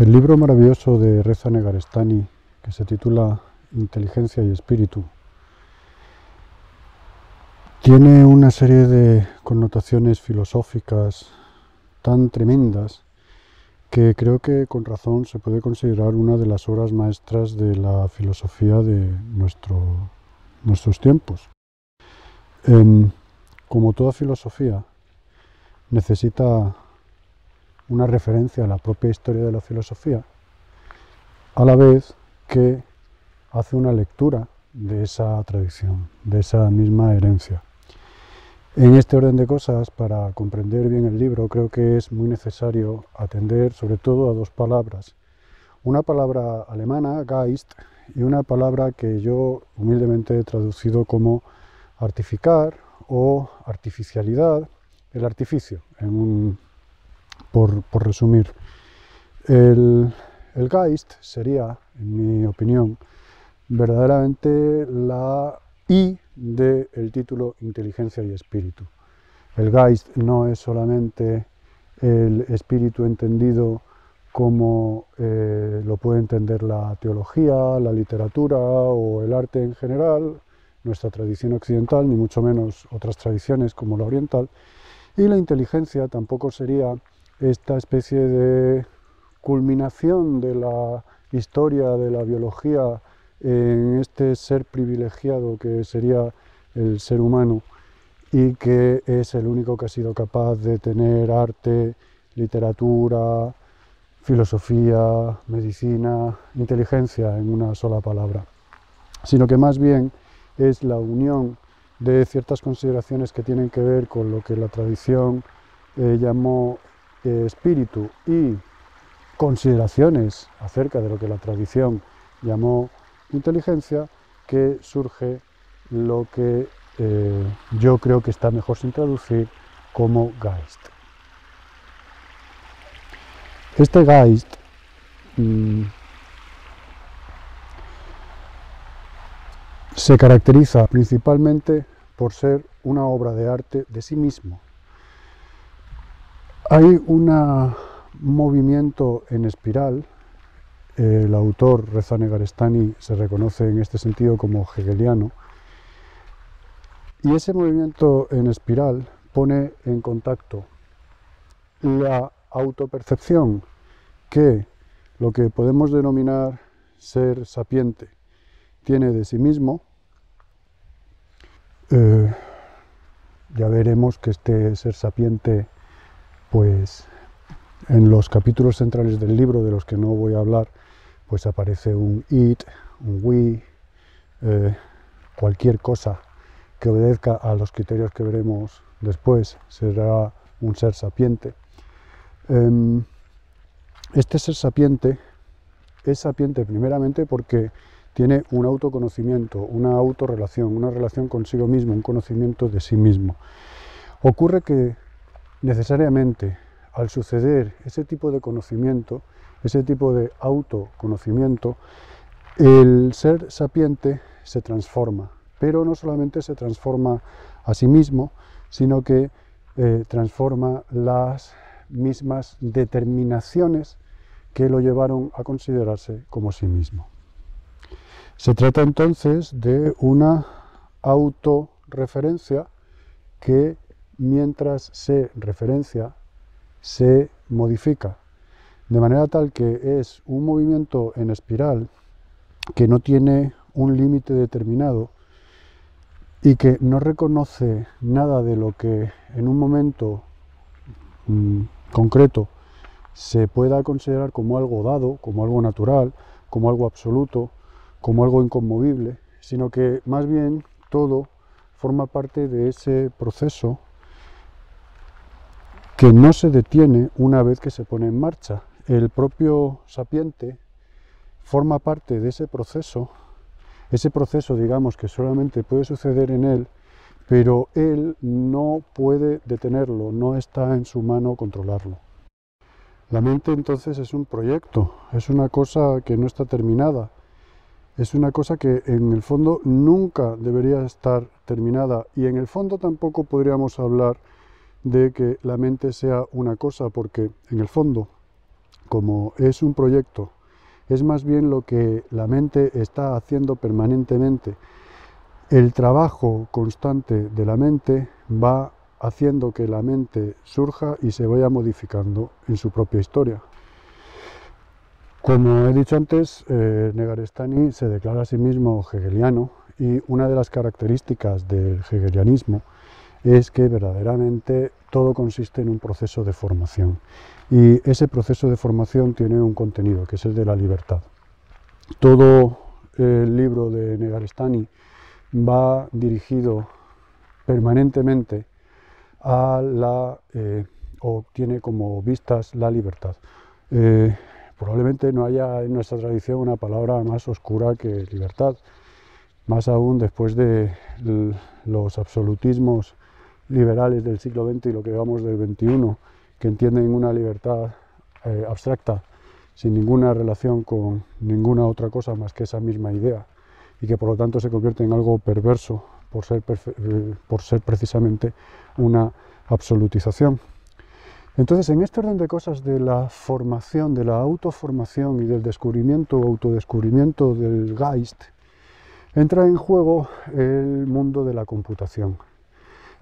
El libro maravilloso de Reza Negarestani, que se titula Inteligencia y Espíritu, tiene una serie de connotaciones filosóficas tan tremendas que creo que con razón se puede considerar una de las obras maestras de la filosofía de nuestros tiempos. Em, como toda filosofía, necesita una referencia a la propia historia de la filosofía, a la vez que hace una lectura de esa tradición, de esa misma herencia. En este orden de cosas, para comprender bien el libro, creo que es muy necesario atender sobre todo a dos palabras. Una palabra alemana, Geist, y una palabra que yo humildemente he traducido como artificar o artificialidad, el artificio, por, resumir. El, Geist sería, en mi opinión, verdaderamente la I del el título Inteligencia y Espíritu. El Geist no es solamente el espíritu entendido como eh, lo puede entender la teología, la literatura o el arte en general, nuestra tradición occidental, ni mucho menos otras tradiciones como la oriental, y la inteligencia tampoco sería esta especie de culminación de la historia de la biología en este ser privilegiado que sería el ser humano y que es el único que ha sido capaz de tener arte, literatura, filosofía, medicina, inteligencia en una sola palabra, sino que más bien es la unión de ciertas consideraciones que tienen que ver con lo que la tradición eh, llamó espíritu y consideraciones acerca de lo que la tradición llamó inteligencia, que surge lo que eh, yo creo que está mejor sin traducir como Geist. Este Geist mm, se caracteriza principalmente por ser una obra de arte de sí mismo, hay un movimiento en espiral, el autor Rezane Garestani se reconoce en este sentido como hegeliano, y ese movimiento en espiral pone en contacto la autopercepción que lo que podemos denominar ser sapiente tiene de sí mismo, eh, ya veremos que este ser sapiente pues en los capítulos centrales del libro, de los que no voy a hablar, pues aparece un it, un we, eh, cualquier cosa que obedezca a los criterios que veremos después, será un ser sapiente. Em, este ser sapiente es sapiente primeramente porque tiene un autoconocimiento, una autorrelación, una relación consigo mismo, un conocimiento de sí mismo. Ocurre que necesariamente al suceder ese tipo de conocimiento, ese tipo de autoconocimiento, el ser sapiente se transforma, pero no solamente se transforma a sí mismo, sino que eh, transforma las mismas determinaciones que lo llevaron a considerarse como sí mismo. Se trata entonces de una autorreferencia que mientras se referencia, se modifica. De manera tal que es un movimiento en espiral que no tiene un límite determinado y que no reconoce nada de lo que en un momento mm, concreto se pueda considerar como algo dado, como algo natural, como algo absoluto, como algo inconmovible, sino que más bien todo forma parte de ese proceso que no se detiene una vez que se pone en marcha. El propio sapiente forma parte de ese proceso, ese proceso digamos que solamente puede suceder en él, pero él no puede detenerlo, no está en su mano controlarlo. La mente entonces es un proyecto, es una cosa que no está terminada, es una cosa que en el fondo nunca debería estar terminada y en el fondo tampoco podríamos hablar de que la mente sea una cosa, porque en el fondo, como es un proyecto, es más bien lo que la mente está haciendo permanentemente. El trabajo constante de la mente va haciendo que la mente surja y se vaya modificando en su propia historia. Como he dicho antes, eh, Negarestani se declara a sí mismo hegeliano y una de las características del hegelianismo es que verdaderamente todo consiste en un proceso de formación. Y ese proceso de formación tiene un contenido, que es el de la libertad. Todo el libro de Negarestani va dirigido permanentemente a la, eh, o tiene como vistas la libertad. Eh, probablemente no haya en nuestra tradición una palabra más oscura que libertad, más aún después de los absolutismos liberales del siglo XX y lo que llamamos del XXI, que entienden una libertad eh, abstracta, sin ninguna relación con ninguna otra cosa más que esa misma idea, y que por lo tanto se convierte en algo perverso por ser, eh, por ser precisamente una absolutización. Entonces, en este orden de cosas de la formación, de la autoformación y del descubrimiento o autodescubrimiento del Geist, entra en juego el mundo de la computación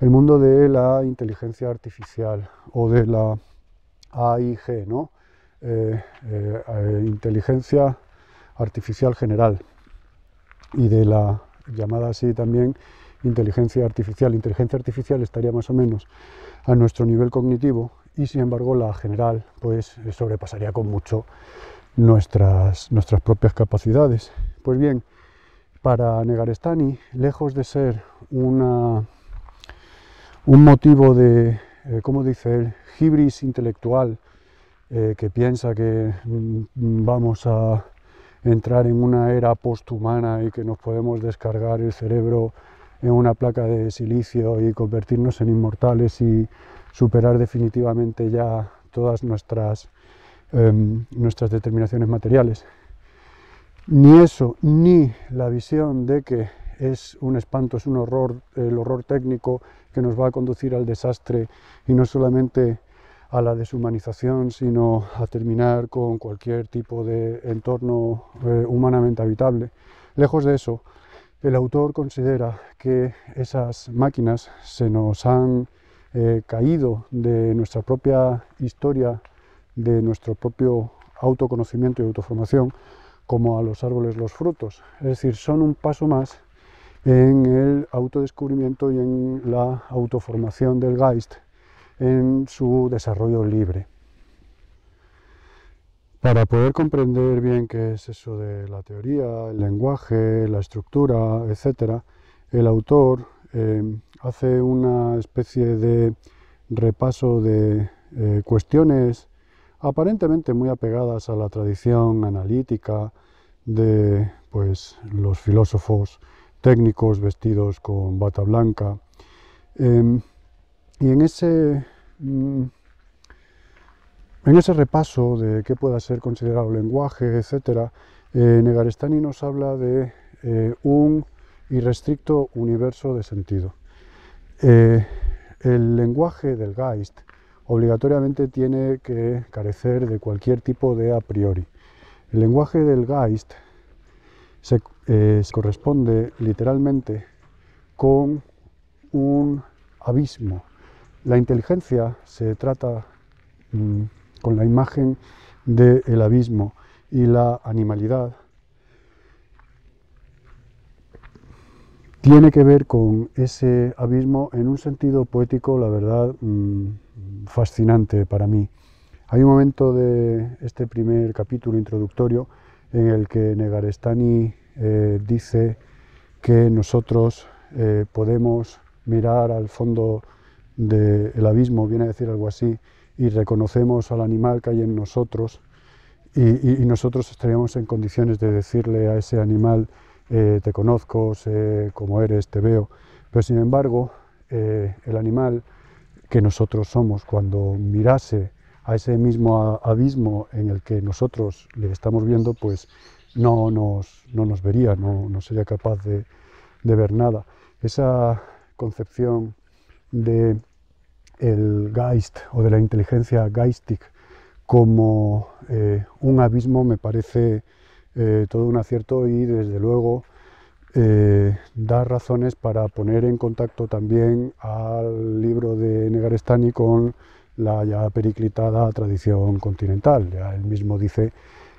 el mundo de la inteligencia artificial o de la AIG, ¿no? Eh, eh, eh, inteligencia artificial general y de la llamada así también inteligencia artificial. Inteligencia artificial estaría más o menos a nuestro nivel cognitivo y sin embargo la general pues sobrepasaría con mucho nuestras, nuestras propias capacidades. Pues bien, para Negarestani, lejos de ser una un motivo de, como eh, ¿cómo dice él?, hibris intelectual, eh, que piensa que mm, vamos a entrar en una era posthumana y que nos podemos descargar el cerebro en una placa de silicio y convertirnos en inmortales y superar definitivamente ya todas nuestras, em, nuestras determinaciones materiales. Ni eso, ni la visión de que es un espanto, es un horror, el horror técnico que nos va a conducir al desastre y no solamente a la deshumanización, sino a terminar con cualquier tipo de entorno eh, humanamente habitable. Lejos de eso, el autor considera que esas máquinas se nos han eh, caído de nuestra propia historia, de nuestro propio autoconocimiento y autoformación, como a los árboles los frutos. Es decir, son un paso más en el autodescubrimiento y en la autoformación del Geist en su desarrollo libre. Para poder comprender bien qué es eso de la teoría, el lenguaje, la estructura, etc., el autor eh, hace una especie de repaso de eh, cuestiones aparentemente muy apegadas a la tradición analítica de pues, los filósofos técnicos vestidos con bata blanca. Em, y en ese, mm, en ese repaso de qué pueda ser considerado lenguaje, etc., eh, Negarestani nos habla de eh, un irrestricto universo de sentido. Eh, el lenguaje del Geist obligatoriamente tiene que carecer de cualquier tipo de a priori. El lenguaje del Geist se eh, corresponde literalmente con un abismo. La inteligencia se trata mm, con la imagen del abismo y la animalidad tiene que ver con ese abismo en un sentido poético, la verdad, mm, fascinante para mí. Hay un momento de este primer capítulo introductorio en el que Negarestani eh, dice que nosotros eh, podemos mirar al fondo del abismo, viene a decir algo así, y reconocemos al animal que hay en nosotros, y, nosotros estaríamos en condiciones de decirle a ese animal, eh, te conozco, sé cómo eres, te veo, pero sin embargo, el animal que nosotros somos, cuando mirase a ese mismo abismo en el que nosotros le estamos viendo, pues no nos, vería, no, sería capaz de, ver nada. Esa concepción de el Geist o de la inteligencia Geistig como eh, un abismo me parece eh, todo un acierto y desde luego eh, da razones para poner en contacto también al libro de Negarestani con la ya periclitada tradición continental. él mismo dice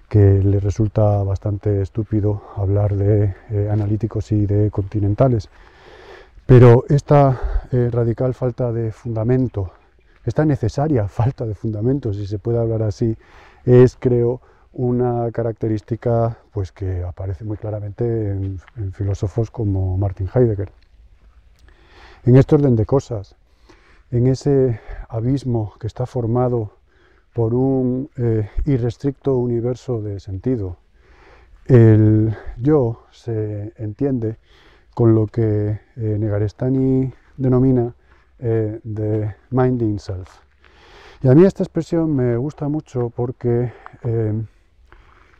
que le resulta bastante estúpido hablar de eh, analíticos y de continentales. Pero esta eh, radical falta de fundamento, esta necesaria falta de fundamento, si se puede hablar así, es, creo, una característica pues, que aparece muy claramente en, en filósofos como Martin Heidegger. En este orden de cosas, en ese abismo que está formado por un eh, irrestricto universo de sentido. El yo se entiende con lo que eh, Negarestani denomina the eh, minding self. Y a mí esta expresión me gusta mucho porque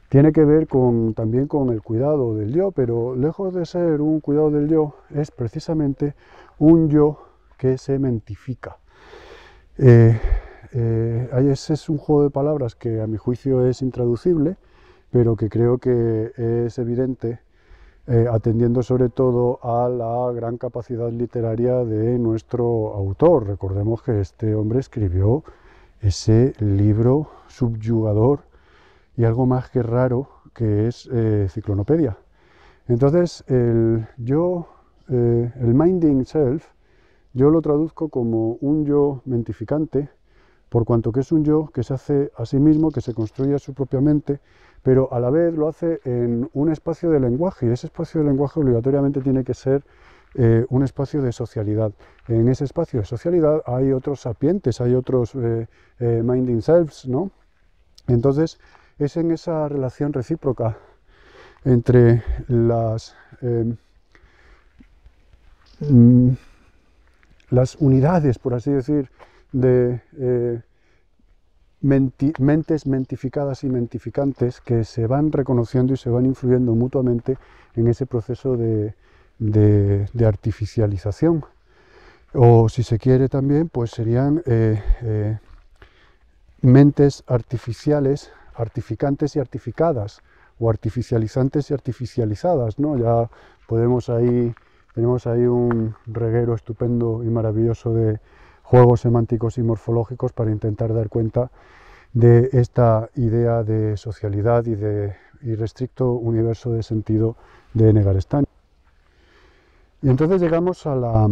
tiene que ver con, también con el cuidado del yo, pero lejos de ser un cuidado del yo, es precisamente un yo que se mentifica. Eh, ese es un juego de palabras que a mi juicio es intraducible, pero que creo que es evidente eh, atendiendo sobre todo a la gran capacidad literaria de nuestro autor. Recordemos que este hombre escribió ese libro subyugador y algo más que raro que es eh, Ciclonopedia. Entonces, el yo, el minding self, yo lo traduzco como un yo mentificante por cuanto que es un yo que se hace a sí mismo, que se construye a su propia mente, pero a la vez lo hace en un espacio de lenguaje, y ese espacio de lenguaje obligatoriamente tiene que ser eh, un espacio de socialidad. En ese espacio de socialidad hay otros sapientes, hay otros eh, eh, minding selves, ¿no? Entonces, es en esa relación recíproca entre las, mm, las unidades, por así decir, de eh, mentes mentificadas y mentificantes que se van reconociendo y se van influyendo mutuamente en ese proceso de, artificialización. O si se quiere también, pues serían eh, eh, mentes artificiales, artificantes y artificadas, o artificializantes y artificializadas, ¿no? Ya podemos ahí, tenemos ahí un reguero estupendo y maravilloso de, juegos semánticos y morfológicos para intentar dar cuenta de esta idea de socialidad y de irrestricto restricto universo de sentido de Negarestán. Y entonces llegamos a la,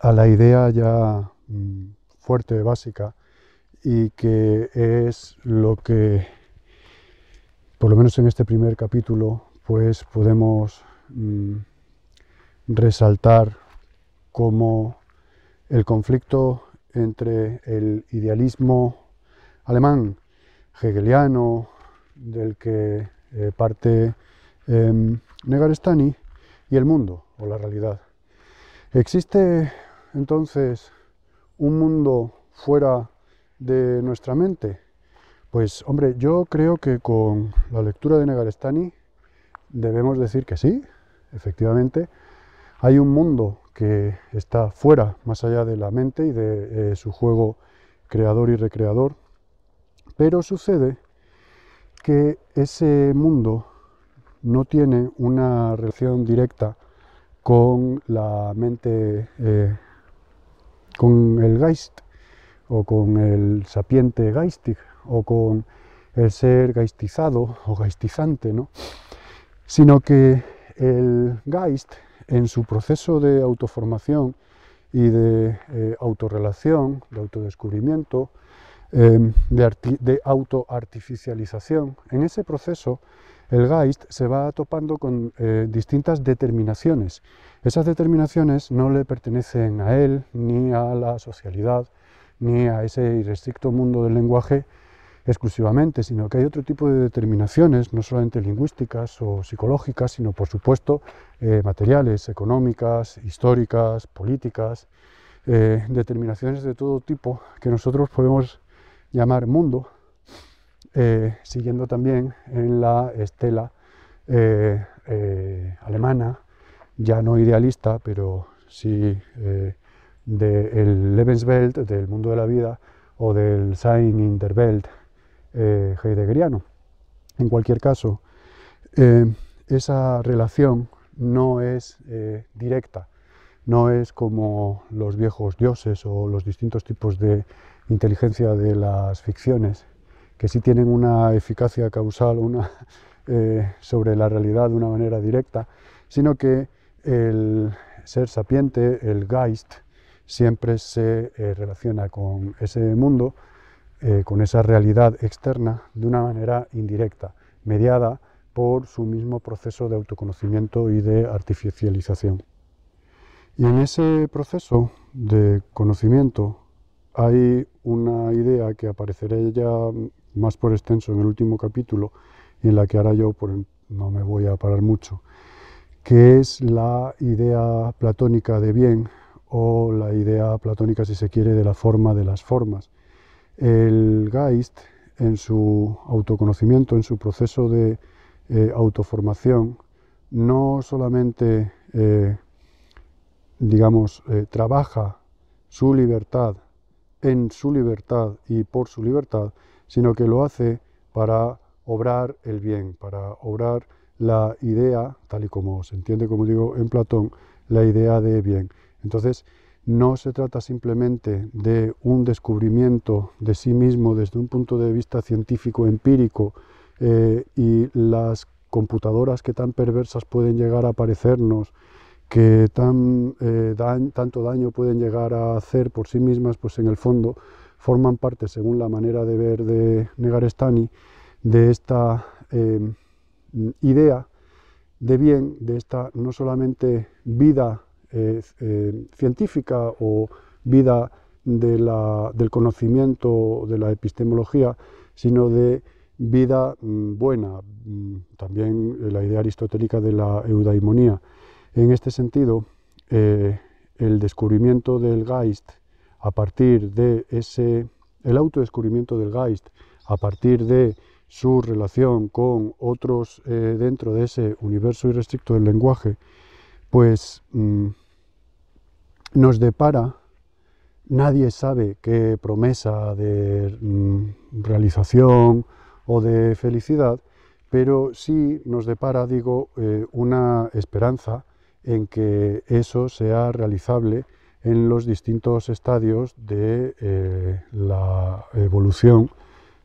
a la idea ya mm, fuerte, básica, y que es lo que, por lo menos en este primer capítulo, pues podemos mm, resaltar como el conflicto entre el idealismo alemán, hegeliano, del que eh, parte em, Negarestani, y el mundo o la realidad. ¿Existe entonces un mundo fuera de nuestra mente? Pues hombre, yo creo que con la lectura de Negarestani debemos decir que sí, efectivamente, hay un mundo que está fuera, más allá de la mente y de eh, su juego creador y recreador. Pero sucede que ese mundo no tiene una relación directa con la mente, eh, con el Geist, o con el sapiente Geistig, o con el ser geistizado o geistizante, ¿no? sino que el Geist en su proceso de autoformación y de eh, autorrelación, de autodescubrimiento, em, de, de autoartificialización, en ese proceso el Geist se va topando con eh, distintas determinaciones. Esas determinaciones no le pertenecen a él, ni a la socialidad, ni a ese irrestricto mundo del lenguaje exclusivamente, sino que hay otro tipo de determinaciones, no solamente lingüísticas o psicológicas, sino por supuesto eh, materiales, económicas, históricas, políticas, eh, determinaciones de todo tipo que nosotros podemos llamar mundo, eh, siguiendo también en la estela alemana, ya no idealista, pero sí del Lebenswelt, del mundo de la vida, o del Sein in Welt, eh, heideggeriano. En cualquier caso, eh, esa relación no es eh, directa, no es como los viejos dioses o los distintos tipos de inteligencia de las ficciones, que sí tienen una eficacia causal sobre la realidad de una manera directa, sino que el ser sapiente, el Geist, siempre se relaciona con ese mundo eh, con esa realidad externa de una manera indirecta, mediada por su mismo proceso de autoconocimiento y de artificialización. Y en ese proceso de conocimiento hay una idea que aparecerá ya más por extenso en el último capítulo y en la que ahora yo no me voy a parar mucho, que es la idea platónica de bien o la idea platónica, si se quiere, de la forma de las formas el Geist, en su autoconocimiento, en su proceso de eh, autoformación, no solamente, eh, digamos, eh, trabaja su libertad en su libertad y por su libertad, sino que lo hace para obrar el bien, para obrar la idea, tal y como se entiende, como digo, en Platón, la idea de bien. Entonces, no se trata simplemente de un descubrimiento de sí mismo desde un punto de vista científico empírico eh, y las computadoras que tan perversas pueden llegar a parecernos, que tan, eh, tanto daño pueden llegar a hacer por sí mismas, pues en el fondo forman parte, según la manera de ver de Negarestani, de esta eh, idea de bien, de esta no solamente vida eh, científica o vida del conocimiento, de la epistemología, sino de vida mm, buena, mm, también la idea aristotélica de la eudaimonía. En este sentido, eh, el descubrimiento del Geist a partir de ese, el autodescubrimiento del Geist a partir de su relación con otros eh, dentro de ese universo irrestricto del lenguaje, pues mm, nos depara, nadie sabe qué promesa de mm, realización o de felicidad, pero sí nos depara, digo, eh, una esperanza en que eso sea realizable en los distintos estadios de eh, la evolución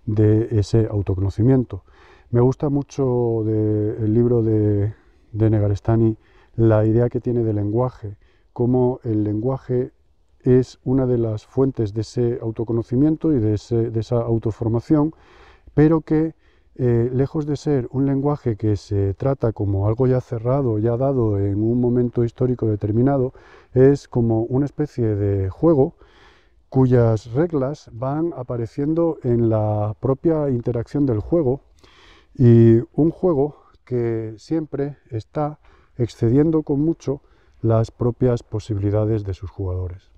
de ese autoconocimiento. Me gusta mucho el libro de Negarestani, la idea que tiene del lenguaje, cómo el lenguaje es una de las fuentes de ese autoconocimiento y de, esa autoformación, pero que eh, lejos de ser un lenguaje que se trata como algo ya cerrado, ya dado en un momento histórico determinado, es como una especie de juego cuyas reglas van apareciendo en la propia interacción del juego y un juego que siempre está excediendo con mucho las propias posibilidades de sus jugadores.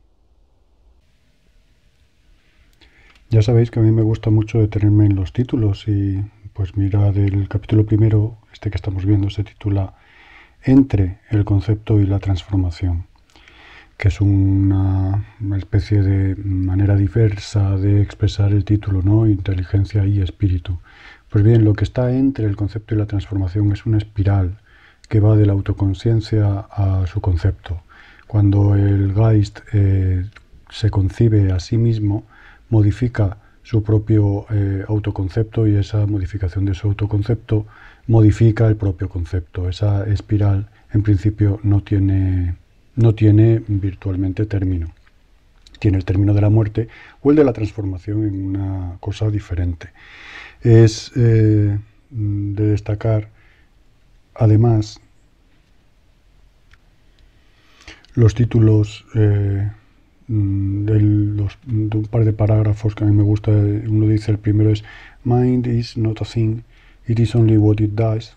Ya sabéis que a mí me gusta mucho detenerme en los títulos y pues mirad el capítulo primero, este que estamos viendo se titula Entre el concepto y la transformación, que es una, especie de manera diversa de expresar el título, ¿no? Inteligencia y espíritu. Pues bien, lo que está entre el concepto y la transformación es una espiral, que va de la autoconciencia a su concepto. Cuando el Geist eh, se concibe a sí mismo, modifica su propio eh, autoconcepto y esa modificación de su autoconcepto modifica el propio concepto. Esa espiral, en principio, no tiene, no tiene virtualmente término. Tiene el término de la muerte o el de la transformación en una cosa diferente. Es eh, de destacar Además, los títulos eh, mm, de, un par de parágrafos que a mí me gusta, eh, uno dice, el primero es, Mind is not a thing, it is only what it does.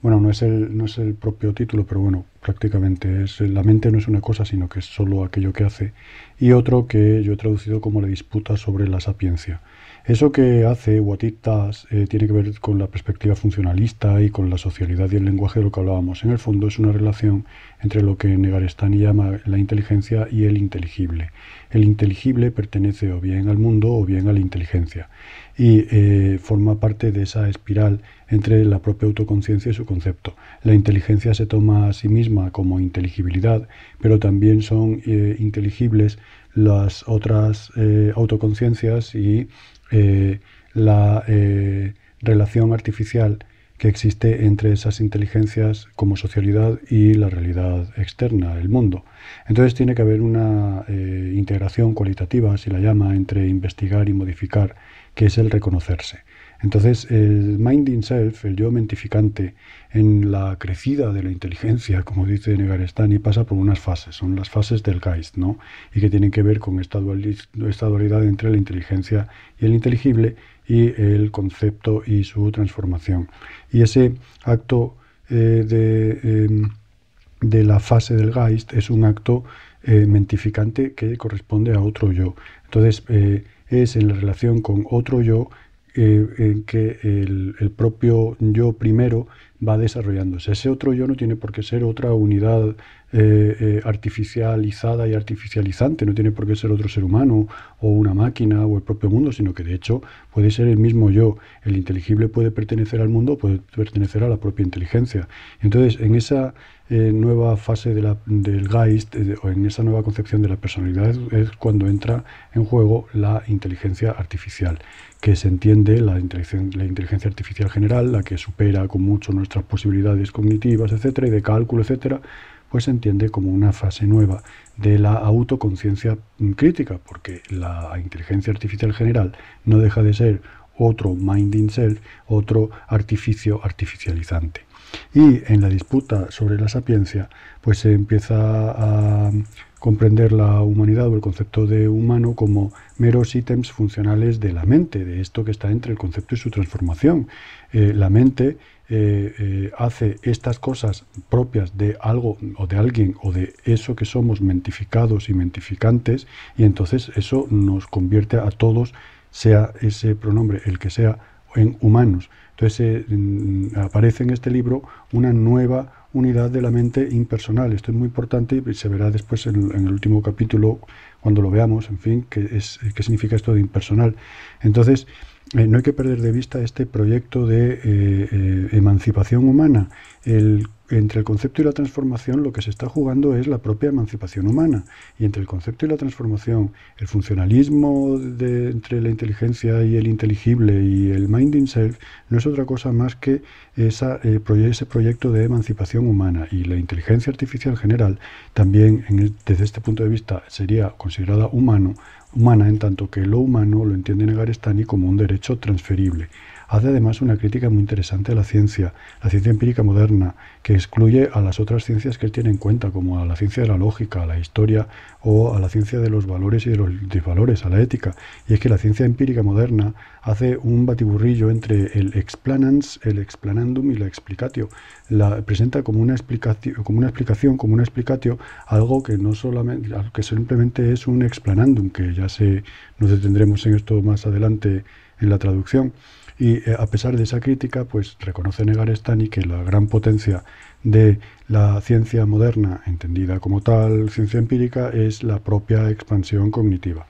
Bueno, no es, el, no es el propio título, pero bueno, prácticamente es, eh, la mente no es una cosa, sino que es solo aquello que hace. Y otro que yo he traducido como la disputa sobre la sapiencia. Eso que hace Watitas eh, tiene que ver con la perspectiva funcionalista y con la socialidad y el lenguaje de lo que hablábamos. En el fondo es una relación entre lo que Negarestani llama la inteligencia y el inteligible. El inteligible pertenece o bien al mundo o bien a la inteligencia y eh, forma parte de esa espiral entre la propia autoconciencia y su concepto. La inteligencia se toma a sí misma como inteligibilidad, pero también son eh, inteligibles las otras autoconciencias y eh, la eh, relación artificial que existe entre esas inteligencias como socialidad y la realidad externa, el mundo. Entonces tiene que haber una eh, integración cualitativa, si la llama, entre investigar y modificar, que es el reconocerse. Entonces el minding self, el yo mentificante, en la crecida de la inteligencia, como dice Negarestani, pasa por unas fases, son las fases del Geist, ¿no? Y que tienen que ver con esta, dualidad entre la inteligencia y el inteligible y el concepto y su transformación. Y ese acto eh, em, de, la fase del Geist es un acto eh, mentificante que corresponde a otro yo. Entonces, eh, es en la relación con otro yo eh, en que el, propio yo primero va desarrollándose. Ese otro yo no tiene por qué ser otra unidad eh, eh, artificializada y artificializante, no tiene por qué ser otro ser humano o una máquina o el propio mundo, sino que de hecho puede ser el mismo yo. El inteligible puede pertenecer al mundo, puede pertenecer a la propia inteligencia. Entonces, en esa nueva fase del Geist, o en esa nueva concepción de la personalidad, es cuando entra en juego la inteligencia artificial que se entiende la inteligencia, artificial general, la que supera con mucho nuestras posibilidades cognitivas, etcétera, y de cálculo, etcétera, pues se entiende como una fase nueva de la autoconciencia mm, crítica, porque la inteligencia artificial general no deja de ser otro mind in self, otro artificio artificializante. Y en la disputa sobre la sapiencia, pues se empieza a comprender la humanidad o el concepto de humano como meros ítems funcionales de la mente, de esto que está entre el concepto y su transformación. Eh, la mente eh, eh, hace estas cosas propias de algo o de alguien o de eso que somos mentificados y mentificantes, y entonces eso nos convierte a todos, sea ese pronombre el que sea, en humanos. Eh, aparece en este libro una nueva unidad de la mente impersonal. Esto es muy importante y se verá después en, el último capítulo, cuando lo veamos, en fin, qué, significa esto de impersonal. Entonces, eh, no hay que perder de vista este proyecto de eh, emancipación humana, el entre el concepto y la transformación lo que se está jugando es la propia emancipación humana. Y entre el concepto y la transformación, el funcionalismo entre la inteligencia y el inteligible y el in self no es otra cosa más que eh, ese proyecto de emancipación humana. Y la inteligencia artificial general también desde este punto de vista sería considerada humano, humana en tanto que lo humano lo entiende Negarestani como un derecho transferible hace además una crítica muy interesante a la ciencia, la ciencia empírica moderna, que excluye a las otras ciencias que él tiene en cuenta, como a la ciencia de la lógica, a la historia o a la ciencia de los valores y de los valores a la ética. Y es que la ciencia empírica moderna hace un batiburrillo entre el explanans, el explanandum y la explicatio. La presenta como una, explicación, como una explicación, como explicatio, algo que no solamente, que simplemente es un explanandum, que ya se nos detendremos en esto más adelante en la traducción. Y eh, a pesar de esa crítica, pues reconoce Stani que la gran potencia de la ciencia moderna, entendida como tal ciencia empírica, es la propia expansión cognitiva.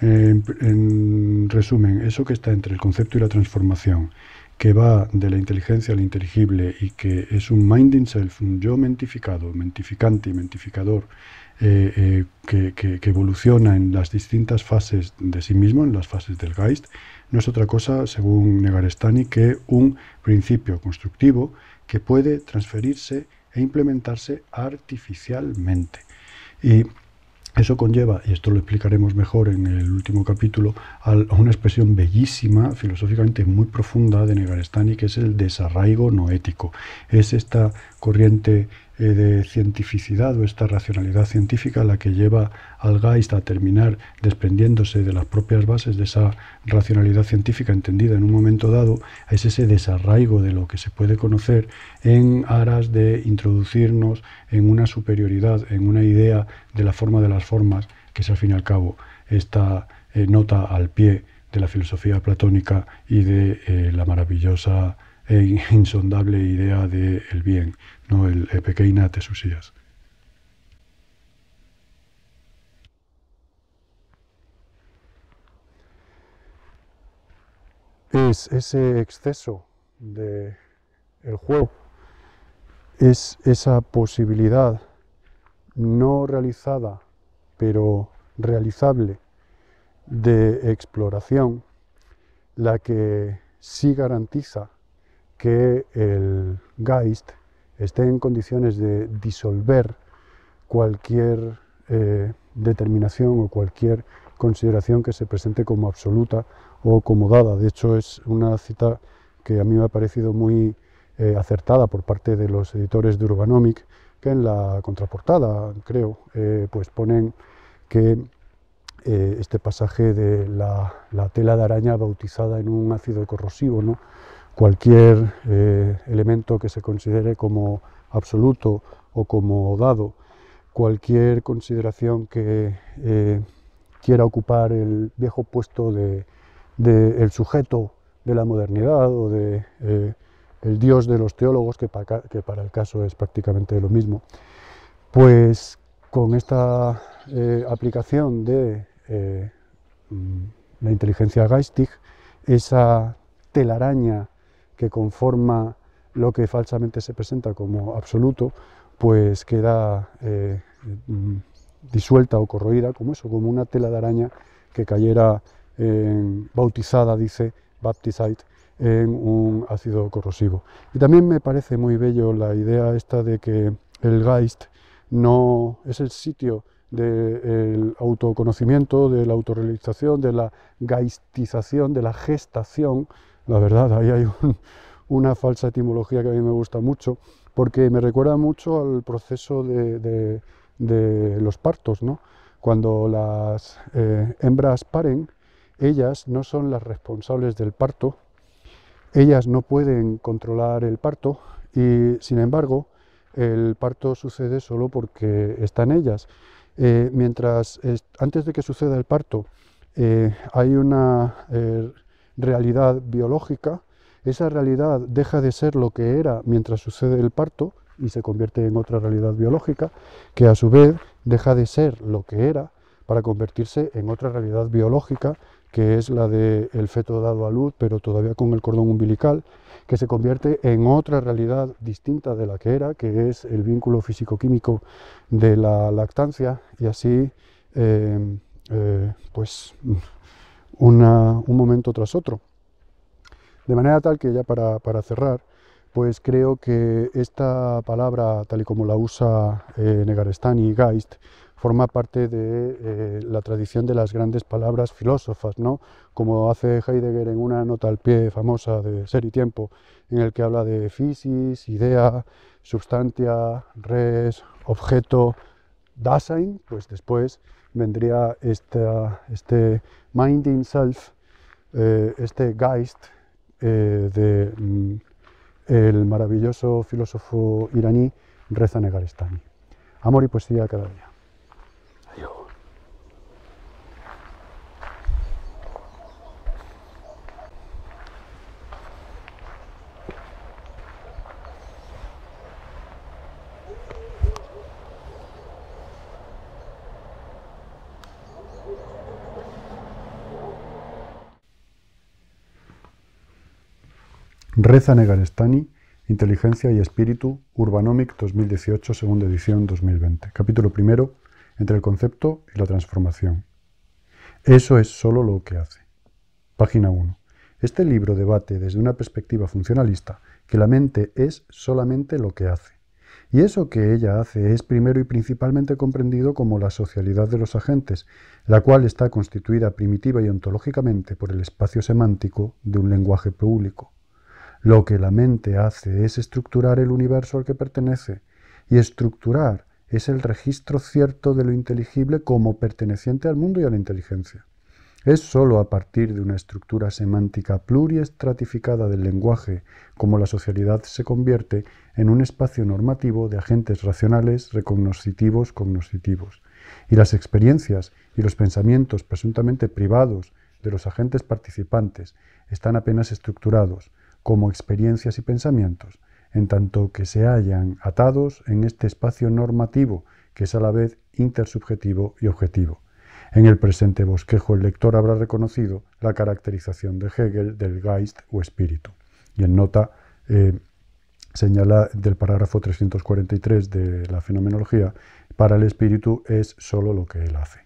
En, resumen, eso que está entre el concepto y la transformación, que va de la inteligencia al inteligible y que es un minding self, un yo mentificado, mentificante y mentificador, eh, eh, que, evoluciona en las distintas fases de sí mismo, en las fases del Geist, no es otra cosa, según Negarestani, que un principio constructivo que puede transferirse e implementarse artificialmente. Y eso conlleva, y esto lo explicaremos mejor en el último capítulo, a una expresión bellísima, filosóficamente muy profunda de Negarestani, que es el desarraigo noético. Es esta corriente eh, de cientificidad o esta racionalidad científica la que lleva al Geist a terminar desprendiéndose de las propias bases de esa racionalidad científica entendida en un momento dado, es ese desarraigo de lo que se puede conocer en aras de introducirnos en una superioridad, en una idea de la forma de las formas, que es al fin y al cabo esta eh, nota al pie de la filosofía platónica y de eh, la maravillosa e insondable idea del bien, no el te susías. Es ese exceso del juego, es esa posibilidad no realizada, pero realizable, de exploración, la que sí garantiza que el Geist esté en condiciones de disolver cualquier eh, determinación o cualquier consideración que se presente como absoluta o como dada. De hecho, es una cita que a mí me ha parecido muy eh, acertada por parte de los editores de Urbanomic, que en la contraportada, creo, eh, pues ponen que este pasaje de la, la, tela de araña bautizada en un ácido corrosivo, ¿no? cualquier eh, elemento que se considere como absoluto o como dado, cualquier consideración que eh, quiera ocupar el viejo puesto del de, sujeto de la modernidad o de eh, el dios de los teólogos, que para, que para, el caso es prácticamente lo mismo, pues con esta aplicación de mm, la inteligencia Geistig, esa telaraña que conforma lo que falsamente se presenta como absoluto, pues queda eh, mm, disuelta o corroída, como eso, como una tela de araña que cayera bautizada, dice Baptizite, en un ácido corrosivo. Y también me parece muy bello la idea esta de que el Geist no es el sitio del autoconocimiento, de la autorrealización, de la «geistización», de la gestación la verdad, ahí hay una falsa etimología que a mí me gusta mucho, porque me recuerda mucho al proceso de, los partos, ¿no? Cuando las eh, hembras paren, ellas no son las responsables del parto, ellas no pueden controlar el parto y, sin embargo, el parto sucede solo porque están ellas. Eh, mientras, antes de que suceda el parto, eh, hay una realidad biológica, esa realidad deja de ser lo que era mientras sucede el parto y se convierte en otra realidad biológica, que a su vez deja de ser lo que era para convertirse en otra realidad biológica, que es la del feto dado a luz, pero todavía con el cordón umbilical, que se convierte en otra realidad distinta de la que era, que es el vínculo físico-químico de la lactancia, y así, eh, eh, pues un momento tras otro. De manera tal que ya para, cerrar, pues creo que esta palabra, tal y como la usa eh, Negarestani y Geist, forma parte de eh, la tradición de las grandes palabras filósofas, ¿no? como hace Heidegger en una nota al pie famosa de Ser y Tiempo, en el que habla de physis, idea, substancia, res, objeto, Dasein, pues después vendría este este minding self, eh, este Geist del eh, de mm, el maravilloso filósofo iraní Reza Negarestani. Amor y poesía cada día. Adiós. Reza Negarestani, Inteligencia y Espíritu, Urbanomic 2018, segunda edición 2020. Capítulo primero, entre el concepto y la transformación. Eso es solo lo que hace. Página 1. Este libro debate desde una perspectiva funcionalista que la mente es solamente lo que hace. Y eso que ella hace es primero y principalmente comprendido como la socialidad de los agentes, la cual está constituida primitiva y ontológicamente por el espacio semántico de un lenguaje público. Lo que la mente hace es estructurar el universo al que pertenece, y estructurar es el registro cierto de lo inteligible como perteneciente al mundo y a la inteligencia. Es sólo a partir de una estructura semántica pluriestratificada del lenguaje como la socialidad se convierte en un espacio normativo de agentes racionales, recognoscitivos, cognoscitivos. Y las experiencias y los pensamientos presuntamente privados de los agentes participantes están apenas estructurados, como experiencias y pensamientos, en tanto que se hallan atados en este espacio normativo que es a la vez intersubjetivo y objetivo. En el presente bosquejo el lector habrá reconocido la caracterización de Hegel del Geist o espíritu. Y en nota eh, señala del parágrafo 343 de la fenomenología, para el espíritu es sólo lo que él hace.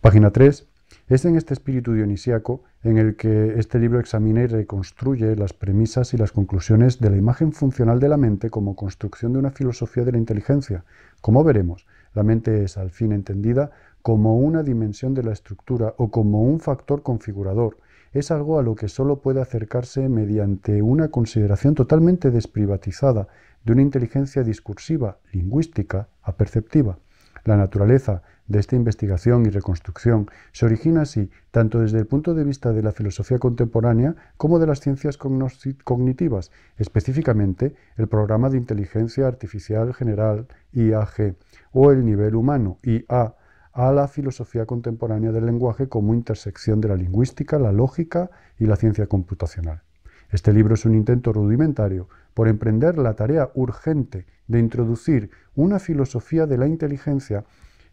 Página 3. Es en este espíritu dionisíaco en el que este libro examina y reconstruye las premisas y las conclusiones de la imagen funcional de la mente como construcción de una filosofía de la inteligencia. Como veremos, la mente es al fin entendida como una dimensión de la estructura o como un factor configurador. Es algo a lo que solo puede acercarse mediante una consideración totalmente desprivatizada de una inteligencia discursiva, lingüística, aperceptiva. La naturaleza de esta investigación y reconstrucción se origina así tanto desde el punto de vista de la filosofía contemporánea como de las ciencias cognitivas, específicamente el programa de inteligencia artificial general IAG o el nivel humano IA a la filosofía contemporánea del lenguaje como intersección de la lingüística, la lógica y la ciencia computacional. Este libro es un intento rudimentario por emprender la tarea urgente de introducir una filosofía de la inteligencia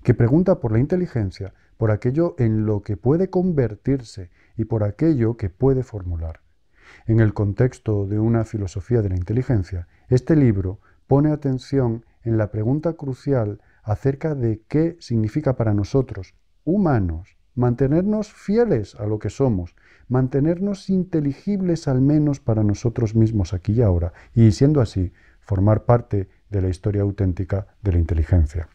que pregunta por la inteligencia, por aquello en lo que puede convertirse y por aquello que puede formular. En el contexto de una filosofía de la inteligencia, este libro pone atención en la pregunta crucial acerca de qué significa para nosotros, humanos, mantenernos fieles a lo que somos mantenernos inteligibles al menos para nosotros mismos aquí y ahora, y siendo así, formar parte de la historia auténtica de la inteligencia.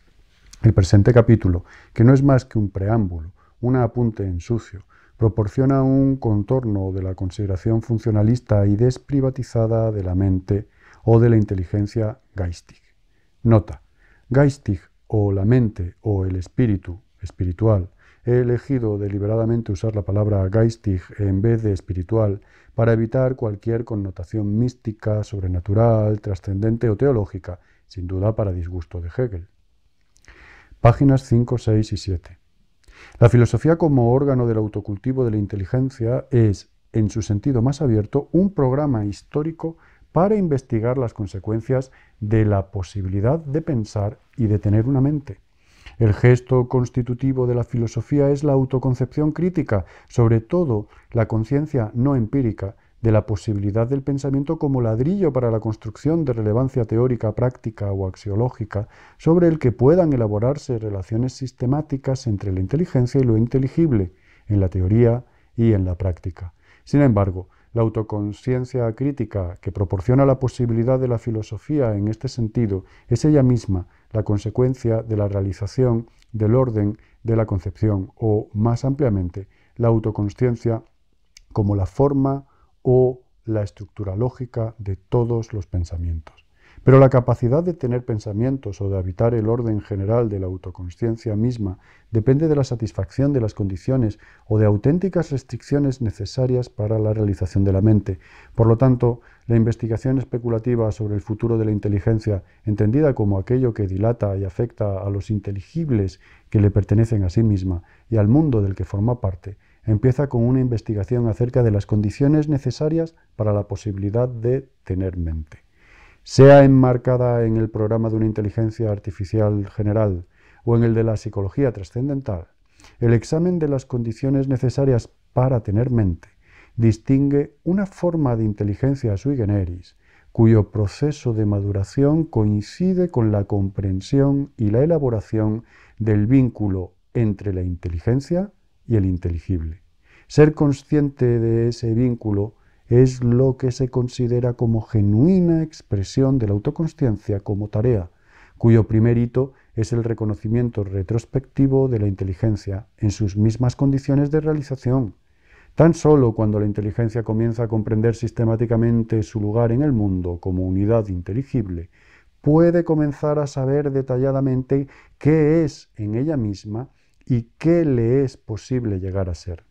El presente capítulo, que no es más que un preámbulo, un apunte en sucio, proporciona un contorno de la consideración funcionalista y desprivatizada de la mente o de la inteligencia geistig. Nota, geistig o la mente o el espíritu espiritual He elegido deliberadamente usar la palabra geistig en vez de espiritual para evitar cualquier connotación mística, sobrenatural, trascendente o teológica, sin duda para disgusto de Hegel. Páginas 5, 6 y 7. La filosofía como órgano del autocultivo de la inteligencia es, en su sentido más abierto, un programa histórico para investigar las consecuencias de la posibilidad de pensar y de tener una mente el gesto constitutivo de la filosofía es la autoconcepción crítica, sobre todo la conciencia no empírica, de la posibilidad del pensamiento como ladrillo para la construcción de relevancia teórica, práctica o axiológica, sobre el que puedan elaborarse relaciones sistemáticas entre la inteligencia y lo inteligible, en la teoría y en la práctica. Sin embargo, la autoconciencia crítica que proporciona la posibilidad de la filosofía en este sentido es ella misma la consecuencia de la realización del orden de la concepción o, más ampliamente, la autoconsciencia como la forma o la estructura lógica de todos los pensamientos. Pero la capacidad de tener pensamientos o de habitar el orden general de la autoconsciencia misma depende de la satisfacción de las condiciones o de auténticas restricciones necesarias para la realización de la mente. Por lo tanto, la investigación especulativa sobre el futuro de la inteligencia, entendida como aquello que dilata y afecta a los inteligibles que le pertenecen a sí misma y al mundo del que forma parte, empieza con una investigación acerca de las condiciones necesarias para la posibilidad de tener mente sea enmarcada en el programa de una inteligencia artificial general o en el de la psicología trascendental, el examen de las condiciones necesarias para tener mente distingue una forma de inteligencia sui generis, cuyo proceso de maduración coincide con la comprensión y la elaboración del vínculo entre la inteligencia y el inteligible. Ser consciente de ese vínculo es lo que se considera como genuina expresión de la autoconsciencia como tarea, cuyo primer hito es el reconocimiento retrospectivo de la inteligencia en sus mismas condiciones de realización. Tan solo cuando la inteligencia comienza a comprender sistemáticamente su lugar en el mundo como unidad inteligible, puede comenzar a saber detalladamente qué es en ella misma y qué le es posible llegar a ser.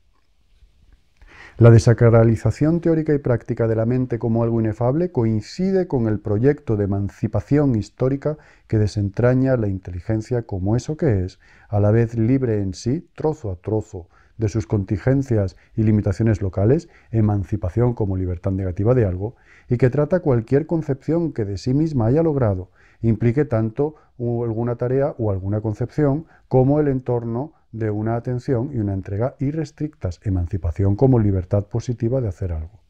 La desacralización teórica y práctica de la mente como algo inefable coincide con el proyecto de emancipación histórica que desentraña la inteligencia como eso que es, a la vez libre en sí, trozo a trozo, de sus contingencias y limitaciones locales, emancipación como libertad negativa de algo, y que trata cualquier concepción que de sí misma haya logrado, implique tanto alguna tarea o alguna concepción como el entorno de una atención y una entrega irrestrictas, emancipación como libertad positiva de hacer algo.